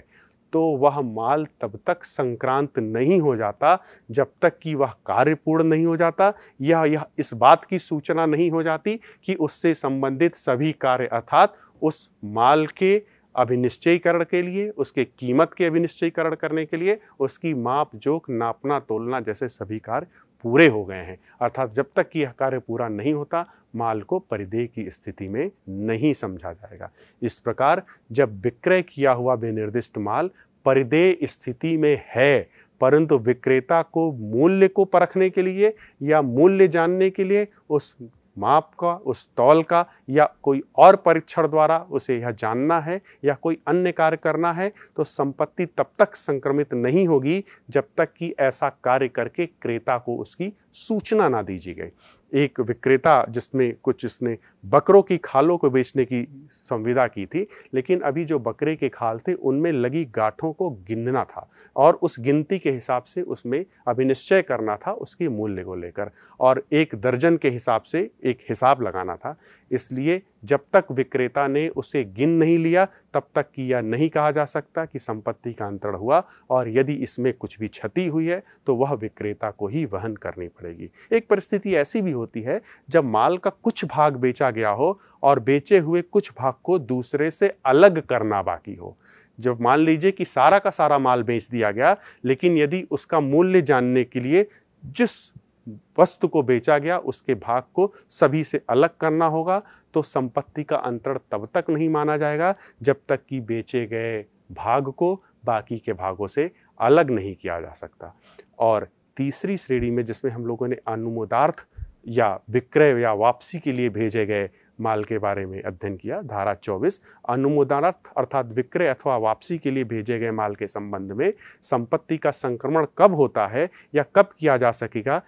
Speaker 1: तो वह माल तब तक संक्रांत नहीं हो जाता जब तक कि वह कार्य पूर्ण नहीं हो जाता यह यह इस बात की सूचना नहीं हो जाती कि उससे संबंधित सभी कार्य अर्थात उस माल के अभिनिश्चयीकरण के लिए उसके कीमत के अभिनिश्चयीकरण करने के लिए उसकी माप जोक नापना तोलना जैसे सभी कार्य पूरे हो गए हैं अर्थात जब तक कि यह कार्य पूरा नहीं होता माल को परिदेय की स्थिति में नहीं समझा जाएगा इस प्रकार जब विक्रय किया हुआ विनिर्दिष्ट माल परिदेय स्थिति में है परंतु विक्रेता को मूल्य को परखने के लिए या मूल्य जानने के लिए उस माप का उस तौल का या कोई और परीक्षण द्वारा उसे यह जानना है या कोई अन्य कार्य करना है तो संपत्ति तब तक संक्रमित नहीं होगी जब तक कि ऐसा कार्य करके क्रेता को उसकी सूचना ना दीजिए गई एक विक्रेता जिसमें कुछ इसने बकरों की खालों को बेचने की संविदा की थी लेकिन अभी जो बकरे के खाल थे उनमें लगी गांठों को गिनना था और उस गिनती के हिसाब से उसमें अभिनिश्चय करना था उसके मूल्य को लेकर और एक दर्जन के हिसाब से एक हिसाब लगाना था इसलिए जब तक विक्रेता ने उसे गिन नहीं लिया तब तक कि यह नहीं कहा जा सकता कि संपत्ति का अंतरण हुआ और यदि इसमें कुछ भी क्षति हुई है तो वह विक्रेता को ही वहन करनी पड़ेगी एक परिस्थिति ऐसी भी होती है जब माल का कुछ भाग बेचा गया हो और बेचे हुए कुछ भाग को दूसरे से अलग करना बाकी हो जब मान लीजिए कि सारा का सारा माल बेच दिया गया लेकिन यदि उसका मूल्य जानने के लिए जिस वस्तु को बेचा गया उसके भाग को सभी से अलग करना होगा तो संपत्ति का अंतरण तब तक नहीं माना जाएगा जब तक कि बेचे गए भाग को बाकी के भागों से अलग नहीं किया जा सकता और तीसरी श्रेणी में जिसमें हम लोगों ने अनुमोदार्थ या विक्रय या वापसी के लिए भेजे गए माल के बारे में अध्ययन किया धारा 24 अनुमोदनार्थ अर्थात विक्रय अथवा वापसी के लिए भेजे गए माल के संबंध में संपत्ति का संक्रमण कब होता है या कब किया जा सकेगा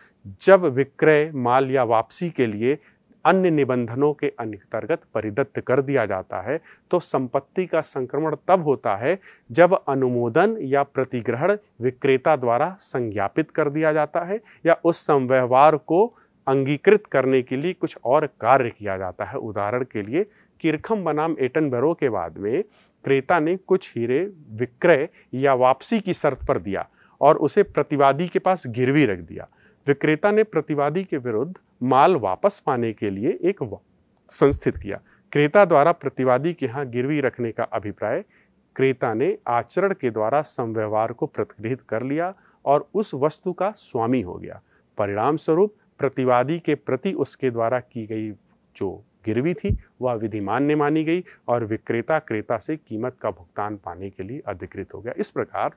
Speaker 1: जब विक्रय माल या वापसी के लिए अन्य निबंधनों के अंतर्गत परिदत्त कर दिया जाता है तो संपत्ति का संक्रमण तब होता है जब अनुमोदन या प्रतिग्रहण विक्रेता द्वारा संज्ञापित कर दिया जाता है या उस संव्यवहार को अंगीकृत करने के लिए कुछ और कार्य किया जाता है उदाहरण के लिए किरखम बनाम एटन बरो के बाद में क्रेता ने कुछ हीरे विक्रय या वापसी की शर्त पर दिया और उसे प्रतिवादी के पास गिरवी रख दिया विक्रेता ने प्रतिवादी के विरुद्ध माल वापस पाने के लिए एक संस्थित किया क्रेता द्वारा प्रतिवादी के यहाँ गिरवी रखने का अभिप्राय क्रेता ने आचरण के द्वारा संव्यवहार को प्रतिगृहित कर लिया और उस वस्तु का स्वामी हो गया परिणाम स्वरूप प्रतिवादी के प्रति उसके द्वारा की गई जो गिरवी थी वह विधिमान्य मानी गई और विक्रेता क्रेता से कीमत का भुगतान पाने के लिए अधिकृत हो गया इस प्रकार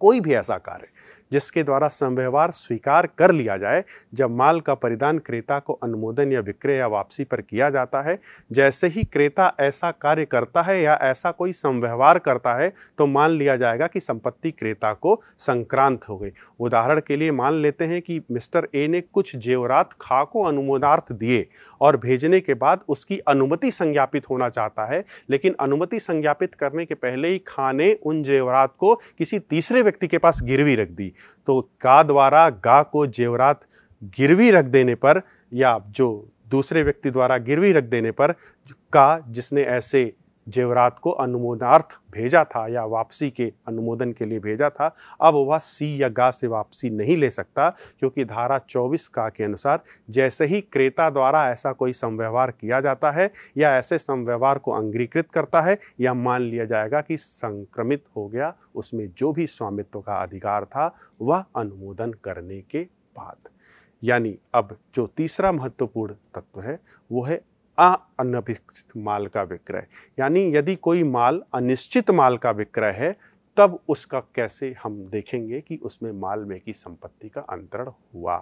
Speaker 1: कोई भी ऐसा कार्य जिसके द्वारा संव्यवहार स्वीकार कर लिया जाए जब माल का परिधान क्रेता को अनुमोदन या विक्रय या वापसी पर किया जाता है जैसे ही क्रेता ऐसा कार्य करता है या ऐसा कोई संव्यवहार करता है तो मान लिया जाएगा कि संपत्ति क्रेता को संक्रांत हो गई उदाहरण के लिए मान लेते हैं कि मिस्टर ए ने कुछ जेवरात खा को अनुमोदार्थ दिए और भेजने के बाद उसकी अनुमति संज्ञापित होना चाहता है लेकिन अनुमति संज्ञापित करने के पहले ही खाने ने उन जेवरात को किसी तीसरे व्यक्ति के पास गिरवी रख दी तो का द्वारा गा को जेवरात गिरवी रख देने पर या जो दूसरे व्यक्ति द्वारा गिरवी रख देने पर का जिसने ऐसे जेवरात को अनुमोदनार्थ भेजा था या वापसी के अनुमोदन के लिए भेजा था अब वह सी या गा से वापसी नहीं ले सकता क्योंकि धारा 24 का के अनुसार जैसे ही क्रेता द्वारा ऐसा कोई संव्यवहार किया जाता है या ऐसे संव्यवहार को अंगीकृत करता है या मान लिया जाएगा कि संक्रमित हो गया उसमें जो भी स्वामित्व का अधिकार था वह अनुमोदन करने के बाद यानी अब जो तीसरा महत्वपूर्ण तत्व है वो है अनभिक्षित माल का विक्रय यानी यदि कोई माल अनिश्चित माल का विक्रय है तब उसका कैसे हम देखेंगे कि उसमें माल में की संपत्ति का अंतरण हुआ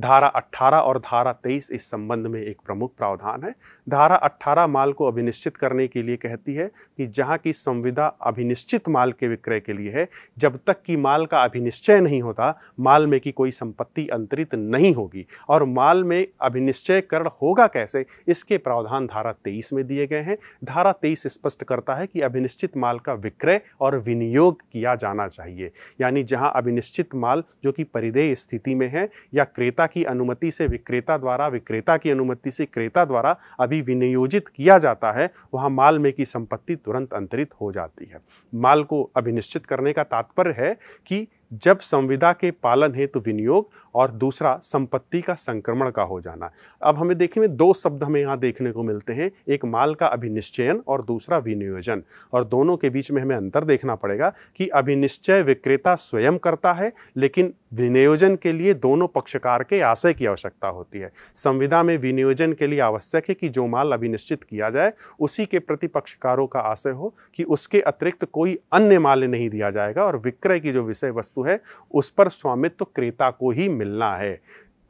Speaker 1: धारा 18 और धारा 23 इस संबंध में एक प्रमुख प्रावधान है धारा 18 माल को अभिनिश्चित करने के लिए कहती है कि जहाँ की संविदा अभिनिश्चित माल के विक्रय के लिए है जब तक कि माल का अभिनिश्चय नहीं होता माल में की कोई संपत्ति अंतरित नहीं होगी और माल में अभिनिश्चय होगा कैसे इसके प्रावधान धारा तेईस में दिए गए हैं धारा तेईस स्पष्ट करता है कि अभिनिश्चित माल का विक्रय और विनियोग प्रस्तुत किया जाना चाहिए यानी जहां अभिनिश्चित माल जो कि परिदेय स्थिति में है या क्रेता की अनुमति से विक्रेता द्वारा विक्रेता की अनुमति से क्रेता द्वारा अभी विनियोजित किया जाता है वहां माल में की संपत्ति तुरंत अंतरित हो जाती है माल को अभिनिश्चित करने का तात्पर्य है कि जब संविदा के पालन हेतु विनियोग और दूसरा संपत्ति का संक्रमण का हो जाना अब हमें देखने में दो शब्द हमें यहाँ देखने को मिलते हैं एक माल का अभिनिश्चयन और दूसरा विनियोजन और दोनों के बीच में हमें अंतर देखना पड़ेगा कि अभिनिश्चय विक्रेता स्वयं करता है लेकिन विनियोजन के लिए दोनों पक्षकार के आशय की आवश्यकता होती है संविदा में विनियोजन के लिए आवश्यक है कि जो माल अभिनिश्चित किया जाए उसी के प्रति पक्षकारों का आशय हो कि उसके अतिरिक्त कोई अन्य माल नहीं दिया जाएगा और विक्रय की जो विषय वस्तु वस्तु है उस पर स्वामित्व क्रेता को ही मिलना है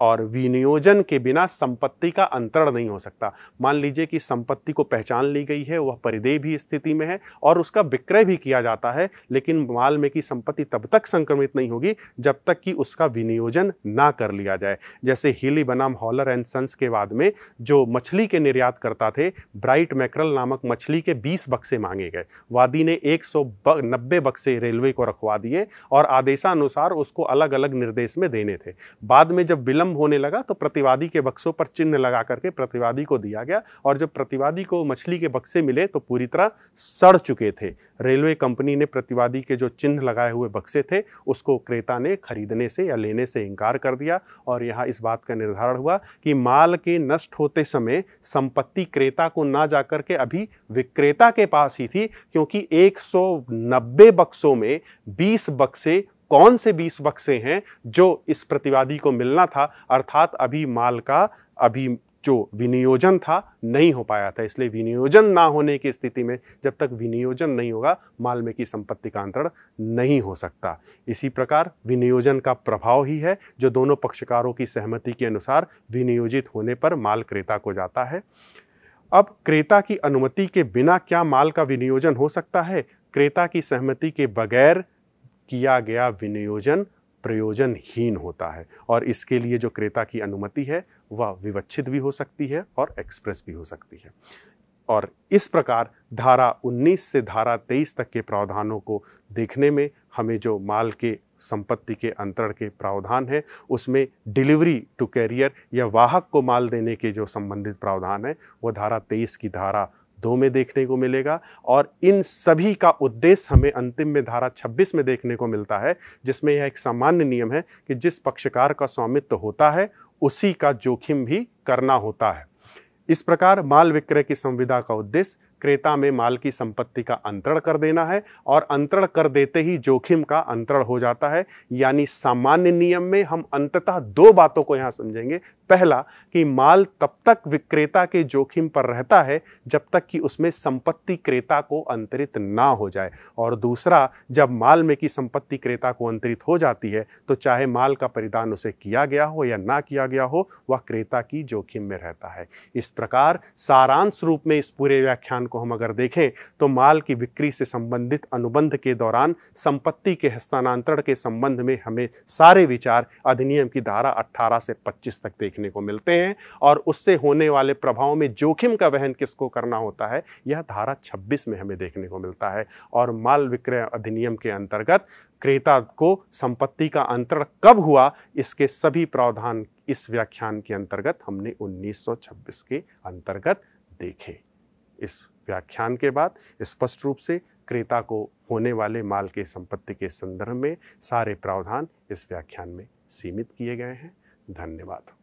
Speaker 1: और विनियोजन के बिना संपत्ति का अंतरण नहीं हो सकता मान लीजिए कि संपत्ति को पहचान ली गई है वह परिदेय भी स्थिति में है और उसका विक्रय भी किया जाता है लेकिन माल में की संपत्ति तब तक संक्रमित नहीं होगी जब तक कि उसका विनियोजन ना कर लिया जाए जैसे हीली बनाम हॉलर एंड सन्स के बाद में जो मछली के निर्यात करता थे ब्राइट मैक्रल नामक मछली के बीस बक्से मांगे गए वादी ने एक बक्से रेलवे को रखवा दिए और आदेशानुसार उसको अलग अलग निर्देश में देने थे बाद में जब विलम्ब विलंब होने लगा तो प्रतिवादी के बक्सों पर चिन्ह लगा करके प्रतिवादी को दिया गया और जब प्रतिवादी को मछली के बक्से मिले तो पूरी तरह सड़ चुके थे रेलवे कंपनी ने प्रतिवादी के जो चिन्ह लगाए हुए बक्से थे उसको क्रेता ने खरीदने से या लेने से इनकार कर दिया और यहाँ इस बात का निर्धारण हुआ कि माल के नष्ट होते समय संपत्ति क्रेता को ना जाकर के अभी विक्रेता के पास ही थी क्योंकि एक बक्सों में 20 बक्से कौन से बीस बक्से हैं जो इस प्रतिवादी को मिलना था अर्थात अभी माल का अभी जो विनियोजन था नहीं हो पाया था इसलिए विनियोजन ना होने की स्थिति में जब तक विनियोजन नहीं होगा माल में की संपत्ति का अंतरण नहीं हो सकता इसी प्रकार विनियोजन का प्रभाव ही है जो दोनों पक्षकारों की सहमति के अनुसार विनियोजित होने पर माल क्रेता को जाता है अब क्रेता की अनुमति के बिना क्या माल का विनियोजन हो सकता है क्रेता की सहमति के बगैर किया गया विनियोजन प्रयोजनहीन होता है और इसके लिए जो क्रेता की अनुमति है वह विवच्छित भी हो सकती है और एक्सप्रेस भी हो सकती है और इस प्रकार धारा 19 से धारा 23 तक के प्रावधानों को देखने में हमें जो माल के संपत्ति के अंतरण के प्रावधान है उसमें डिलीवरी टू कैरियर या वाहक को माल देने के जो संबंधित प्रावधान है वह धारा 23 की धारा दो में देखने को मिलेगा और इन सभी का उद्देश्य हमें अंतिम में धारा 26 में देखने को मिलता है जिसमें यह एक सामान्य नियम है कि जिस पक्षकार का स्वामित्व होता है उसी का जोखिम भी करना होता है इस प्रकार माल विक्रय की संविदा का उद्देश्य क्रेता में माल की संपत्ति का अंतरण कर देना है और अंतरण कर देते ही जोखिम का अंतरण हो जाता है यानी सामान्य नियम में हम अंततः दो बातों को यहाँ समझेंगे पहला कि माल तब तक विक्रेता के जोखिम पर रहता है जब तक कि उसमें संपत्ति क्रेता को अंतरित ना हो जाए और दूसरा जब माल में की संपत्ति क्रेता को अंतरित हो जाती है तो चाहे माल का परिधान उसे किया गया हो या ना किया गया हो वह क्रेता की जोखिम में रहता है इस प्रकार सारांश रूप में इस पूरे व्याख्यान को हम अगर देखें तो माल की बिक्री से संबंधित अनुबंध के दौरान संपत्ति के हस्तांतरण के संबंध में हमें सारे विचार अधिनियम की धारा 18 से 25 तक देखने को मिलते हैं और उससे होने वाले प्रभाव में जोखिम का वहन किसको करना होता है यह धारा 26 में हमें देखने को मिलता है और माल विक्रय अधिनियम के अंतर्गत क्रेता को संपत्ति का अंतरण कब हुआ इसके सभी प्रावधान इस व्याख्यान के अंतर्गत हमने 1926 के अंतर्गत देखे इस व्याख्यान के बाद स्पष्ट रूप से क्रेता को होने वाले माल के संपत्ति के संदर्भ में सारे प्रावधान इस व्याख्यान में सीमित किए गए हैं धन्यवाद